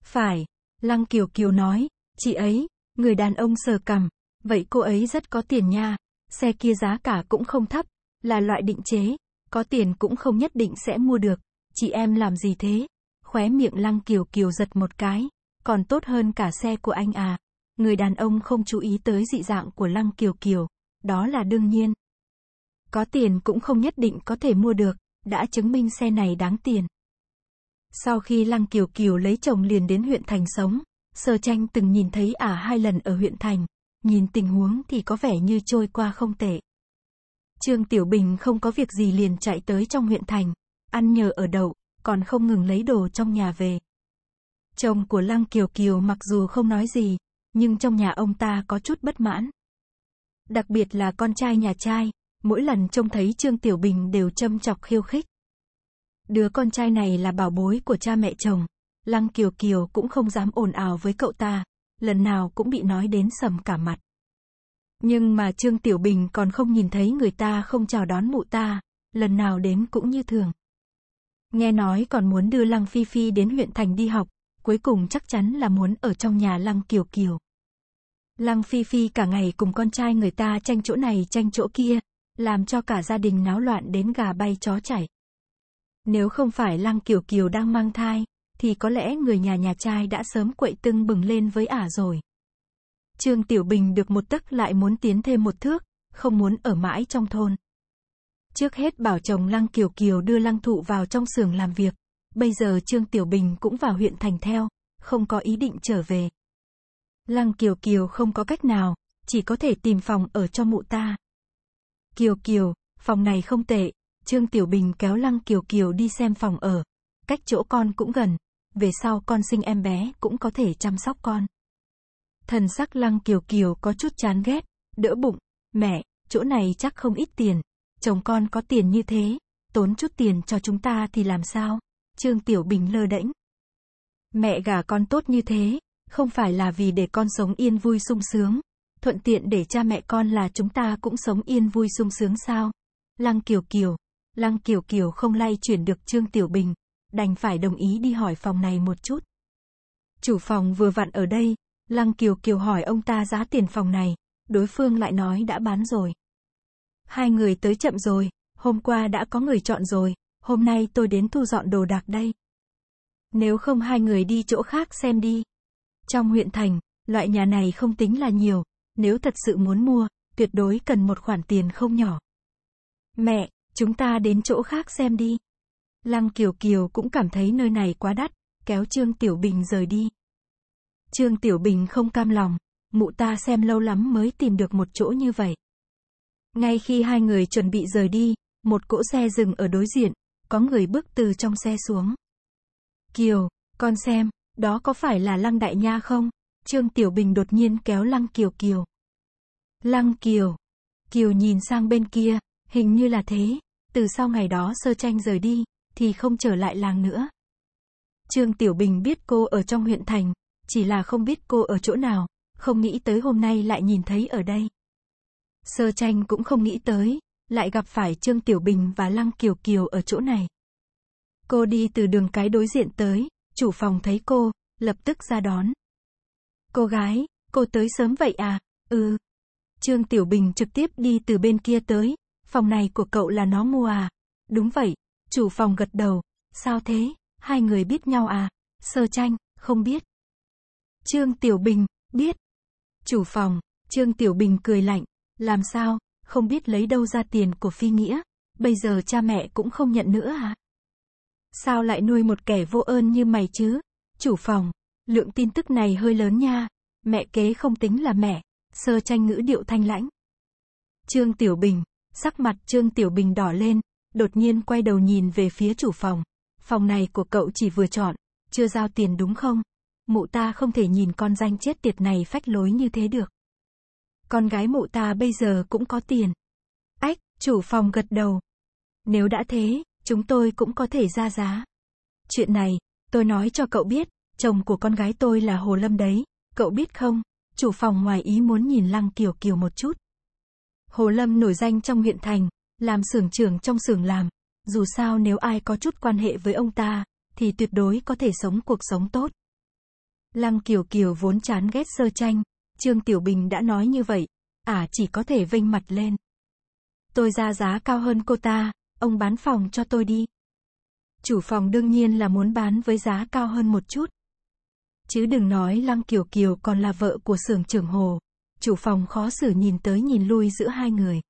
Phải, Lăng Kiều Kiều nói, chị ấy, người đàn ông sờ cầm vậy cô ấy rất có tiền nha, xe kia giá cả cũng không thấp, là loại định chế, có tiền cũng không nhất định sẽ mua được, chị em làm gì thế? Khóe miệng Lăng Kiều Kiều giật một cái, còn tốt hơn cả xe của anh à. Người đàn ông không chú ý tới dị dạng của Lăng Kiều Kiều, đó là đương nhiên. Có tiền cũng không nhất định có thể mua được, đã chứng minh xe này đáng tiền. Sau khi Lăng Kiều Kiều lấy chồng liền đến huyện thành sống, Sơ Tranh từng nhìn thấy ả à hai lần ở huyện thành, nhìn tình huống thì có vẻ như trôi qua không tệ. Trương Tiểu Bình không có việc gì liền chạy tới trong huyện thành, ăn nhờ ở đậu, còn không ngừng lấy đồ trong nhà về. Chồng của Lăng Kiều Kiều mặc dù không nói gì, nhưng trong nhà ông ta có chút bất mãn. Đặc biệt là con trai nhà trai, mỗi lần trông thấy Trương Tiểu Bình đều châm chọc khiêu khích. Đứa con trai này là bảo bối của cha mẹ chồng, Lăng Kiều Kiều cũng không dám ồn ào với cậu ta, lần nào cũng bị nói đến sầm cả mặt. Nhưng mà Trương Tiểu Bình còn không nhìn thấy người ta không chào đón mụ ta, lần nào đến cũng như thường. Nghe nói còn muốn đưa Lăng Phi Phi đến huyện thành đi học, cuối cùng chắc chắn là muốn ở trong nhà Lăng Kiều Kiều. Lăng Phi Phi cả ngày cùng con trai người ta tranh chỗ này tranh chỗ kia, làm cho cả gia đình náo loạn đến gà bay chó chảy. Nếu không phải Lăng Kiều Kiều đang mang thai, thì có lẽ người nhà nhà trai đã sớm quậy tưng bừng lên với ả rồi. Trương Tiểu Bình được một tấc lại muốn tiến thêm một thước, không muốn ở mãi trong thôn. Trước hết bảo chồng Lăng Kiều Kiều đưa Lăng Thụ vào trong xưởng làm việc. Bây giờ Trương Tiểu Bình cũng vào huyện thành theo, không có ý định trở về. Lăng Kiều Kiều không có cách nào, chỉ có thể tìm phòng ở cho mụ ta. Kiều Kiều, phòng này không tệ, Trương Tiểu Bình kéo Lăng Kiều Kiều đi xem phòng ở. Cách chỗ con cũng gần, về sau con sinh em bé cũng có thể chăm sóc con. Thần sắc lăng kiều kiều có chút chán ghét, đỡ bụng, mẹ, chỗ này chắc không ít tiền. Chồng con có tiền như thế, tốn chút tiền cho chúng ta thì làm sao? Trương Tiểu Bình lơ đễnh. Mẹ gả con tốt như thế, không phải là vì để con sống yên vui sung sướng, thuận tiện để cha mẹ con là chúng ta cũng sống yên vui sung sướng sao? Lăng Kiều Kiều, Lăng Kiều Kiều không lay chuyển được Trương Tiểu Bình, đành phải đồng ý đi hỏi phòng này một chút. Chủ phòng vừa vặn ở đây, Lăng Kiều Kiều hỏi ông ta giá tiền phòng này, đối phương lại nói đã bán rồi. Hai người tới chậm rồi, hôm qua đã có người chọn rồi, hôm nay tôi đến thu dọn đồ đạc đây. Nếu không hai người đi chỗ khác xem đi. Trong huyện thành, loại nhà này không tính là nhiều, nếu thật sự muốn mua, tuyệt đối cần một khoản tiền không nhỏ. Mẹ, chúng ta đến chỗ khác xem đi. Lăng Kiều Kiều cũng cảm thấy nơi này quá đắt, kéo Trương Tiểu Bình rời đi. Trương Tiểu Bình không cam lòng, mụ ta xem lâu lắm mới tìm được một chỗ như vậy. Ngay khi hai người chuẩn bị rời đi, một cỗ xe dừng ở đối diện, có người bước từ trong xe xuống. Kiều, con xem, đó có phải là Lăng Đại Nha không? Trương Tiểu Bình đột nhiên kéo Lăng Kiều Kiều. Lăng Kiều. Kiều nhìn sang bên kia, hình như là thế, từ sau ngày đó sơ tranh rời đi, thì không trở lại làng nữa. Trương Tiểu Bình biết cô ở trong huyện thành, chỉ là không biết cô ở chỗ nào, không nghĩ tới hôm nay lại nhìn thấy ở đây. Sơ tranh cũng không nghĩ tới, lại gặp phải Trương Tiểu Bình và Lăng Kiều Kiều ở chỗ này. Cô đi từ đường cái đối diện tới, chủ phòng thấy cô, lập tức ra đón. Cô gái, cô tới sớm vậy à? Ừ. Trương Tiểu Bình trực tiếp đi từ bên kia tới, phòng này của cậu là nó mua à? Đúng vậy, chủ phòng gật đầu, sao thế, hai người biết nhau à? Sơ tranh, không biết, Trương Tiểu Bình, biết. Chủ phòng, Trương Tiểu Bình cười lạnh, làm sao, không biết lấy đâu ra tiền của phi nghĩa, bây giờ cha mẹ cũng không nhận nữa à? Sao lại nuôi một kẻ vô ơn như mày chứ? Chủ phòng, lượng tin tức này hơi lớn nha, mẹ kế không tính là mẹ, sơ tranh ngữ điệu thanh lãnh. Trương Tiểu Bình, sắc mặt Trương Tiểu Bình đỏ lên, đột nhiên quay đầu nhìn về phía chủ phòng. Phòng này của cậu chỉ vừa chọn, chưa giao tiền đúng không? mụ ta không thể nhìn con danh chết tiệt này phách lối như thế được. Con gái mụ ta bây giờ cũng có tiền. Ách, chủ phòng gật đầu. Nếu đã thế, chúng tôi cũng có thể ra giá. Chuyện này, tôi nói cho cậu biết, chồng của con gái tôi là Hồ Lâm đấy, cậu biết không? Chủ phòng ngoài ý muốn nhìn Lăng Kiều Kiều một chút. Hồ Lâm nổi danh trong huyện thành, làm xưởng trưởng trong xưởng làm. Dù sao nếu ai có chút quan hệ với ông ta, thì tuyệt đối có thể sống cuộc sống tốt. Lăng Kiều Kiều vốn chán ghét sơ tranh, Trương Tiểu Bình đã nói như vậy, à chỉ có thể vênh mặt lên. Tôi ra giá cao hơn cô ta, ông bán phòng cho tôi đi. Chủ phòng đương nhiên là muốn bán với giá cao hơn một chút. Chứ đừng nói Lăng Kiều Kiều còn là vợ của xưởng trưởng Hồ. Chủ phòng khó xử nhìn tới nhìn lui giữa hai người.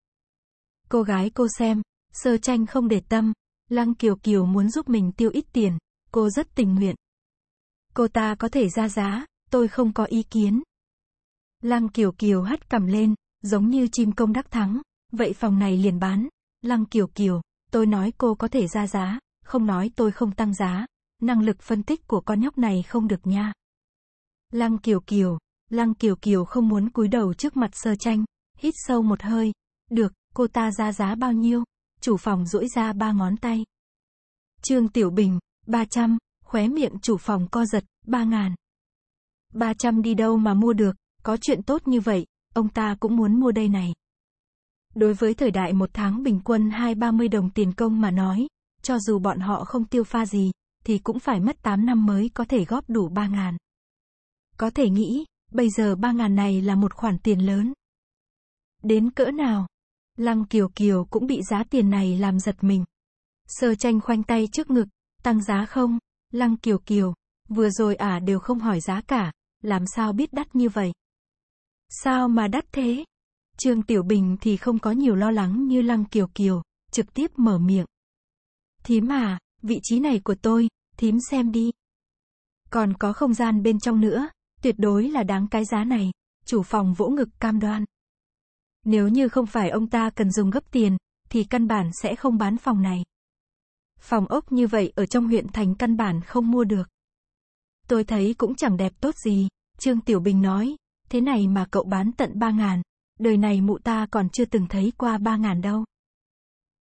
Cô gái cô xem, sơ tranh không để tâm. Lăng Kiều Kiều muốn giúp mình tiêu ít tiền, cô rất tình nguyện. Cô ta có thể ra giá, tôi không có ý kiến. Lăng Kiều Kiều hất cầm lên, giống như chim công đắc thắng. Vậy phòng này liền bán. Lăng Kiều Kiều, tôi nói cô có thể ra giá, không nói tôi không tăng giá. Năng lực phân tích của con nhóc này không được nha. Lăng Kiều Kiều, Lăng Kiều Kiều không muốn cúi đầu trước mặt sơ tranh, hít sâu một hơi. Được, cô ta ra giá bao nhiêu? Chủ phòng duỗi ra ba ngón tay. Trương Tiểu Bình, 300, khóe miệng chủ phòng co giật, ba ngàn. Ba trăm đi đâu mà mua được, có chuyện tốt như vậy, ông ta cũng muốn mua đây này. Đối với thời đại một tháng bình quân hai ba mươi đồng tiền công mà nói, cho dù bọn họ không tiêu pha gì, thì cũng phải mất tám năm mới có thể góp đủ ba ngàn. Có thể nghĩ, bây giờ ba ngàn này là một khoản tiền lớn. Đến cỡ nào? Lăng Kiều Kiều cũng bị giá tiền này làm giật mình. Sơ tranh khoanh tay trước ngực, tăng giá không? Lăng Kiều Kiều, vừa rồi ả à đều không hỏi giá cả, làm sao biết đắt như vậy? Sao mà đắt thế? Trương Tiểu Bình thì không có nhiều lo lắng như Lăng Kiều Kiều, trực tiếp mở miệng. Thím à, vị trí này của tôi, thím xem đi. Còn có không gian bên trong nữa, tuyệt đối là đáng cái giá này, chủ phòng vỗ ngực cam đoan. Nếu như không phải ông ta cần dùng gấp tiền, thì căn bản sẽ không bán phòng này. Phòng ốc như vậy ở trong huyện thành căn bản không mua được. Tôi thấy cũng chẳng đẹp tốt gì, Trương Tiểu Bình nói, thế này mà cậu bán tận ba ngàn, đời này mụ ta còn chưa từng thấy qua ba ngàn đâu.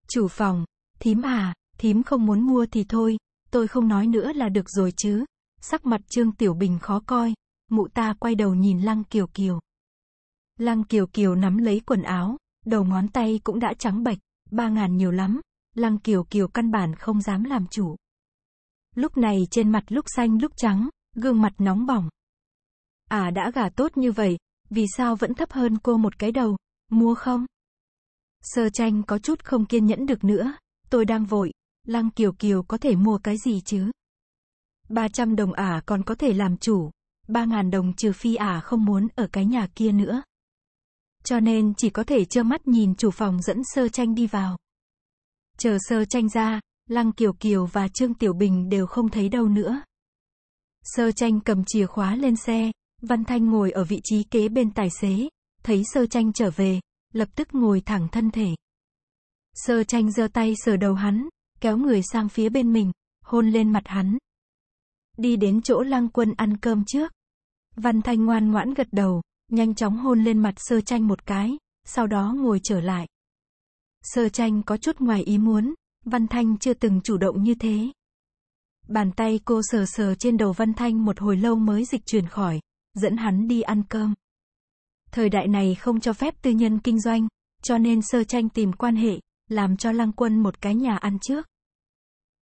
Chủ phòng, thím à, thím không muốn mua thì thôi, tôi không nói nữa là được rồi chứ. Sắc mặt Trương Tiểu Bình khó coi, mụ ta quay đầu nhìn Lăng Kiều Kiều. Lăng Kiều Kiều nắm lấy quần áo, đầu ngón tay cũng đã trắng bệch, ba ngàn nhiều lắm, Lăng Kiều Kiều căn bản không dám làm chủ. Lúc này trên mặt lúc xanh lúc trắng, gương mặt nóng bỏng. À đã gả tốt như vậy, vì sao vẫn thấp hơn cô một cái đầu, mua không? Sơ tranh có chút không kiên nhẫn được nữa, tôi đang vội, Lăng Kiều Kiều có thể mua cái gì chứ? 300 đồng ả à còn có thể làm chủ, 3.000 đồng trừ phi ả à không muốn ở cái nhà kia nữa. Cho nên chỉ có thể trơ mắt nhìn chủ phòng dẫn sơ tranh đi vào. Chờ sơ tranh ra, Lăng Kiều Kiều và Trương Tiểu Bình đều không thấy đâu nữa. Sơ tranh cầm chìa khóa lên xe, Văn Thanh ngồi ở vị trí kế bên tài xế, thấy sơ tranh trở về, lập tức ngồi thẳng thân thể. Sơ tranh giơ tay sờ đầu hắn, kéo người sang phía bên mình, hôn lên mặt hắn. Đi đến chỗ lăng quân ăn cơm trước. Văn Thanh ngoan ngoãn gật đầu, nhanh chóng hôn lên mặt sơ tranh một cái, sau đó ngồi trở lại. Sơ tranh có chút ngoài ý muốn, Văn Thanh chưa từng chủ động như thế. Bàn tay cô sờ sờ trên đầu Văn Thanh một hồi lâu mới dịch chuyển khỏi, dẫn hắn đi ăn cơm. Thời đại này không cho phép tư nhân kinh doanh, cho nên sơ tranh tìm quan hệ, làm cho Lăng Quân một cái nhà ăn trước.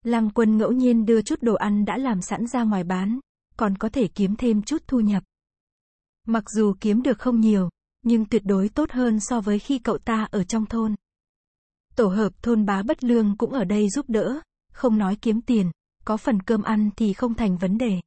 Lăng Quân ngẫu nhiên đưa chút đồ ăn đã làm sẵn ra ngoài bán, còn có thể kiếm thêm chút thu nhập. Mặc dù kiếm được không nhiều, nhưng tuyệt đối tốt hơn so với khi cậu ta ở trong thôn. Tổ hợp thôn bá bất lương cũng ở đây giúp đỡ, không nói kiếm tiền, có phần cơm ăn thì không thành vấn đề.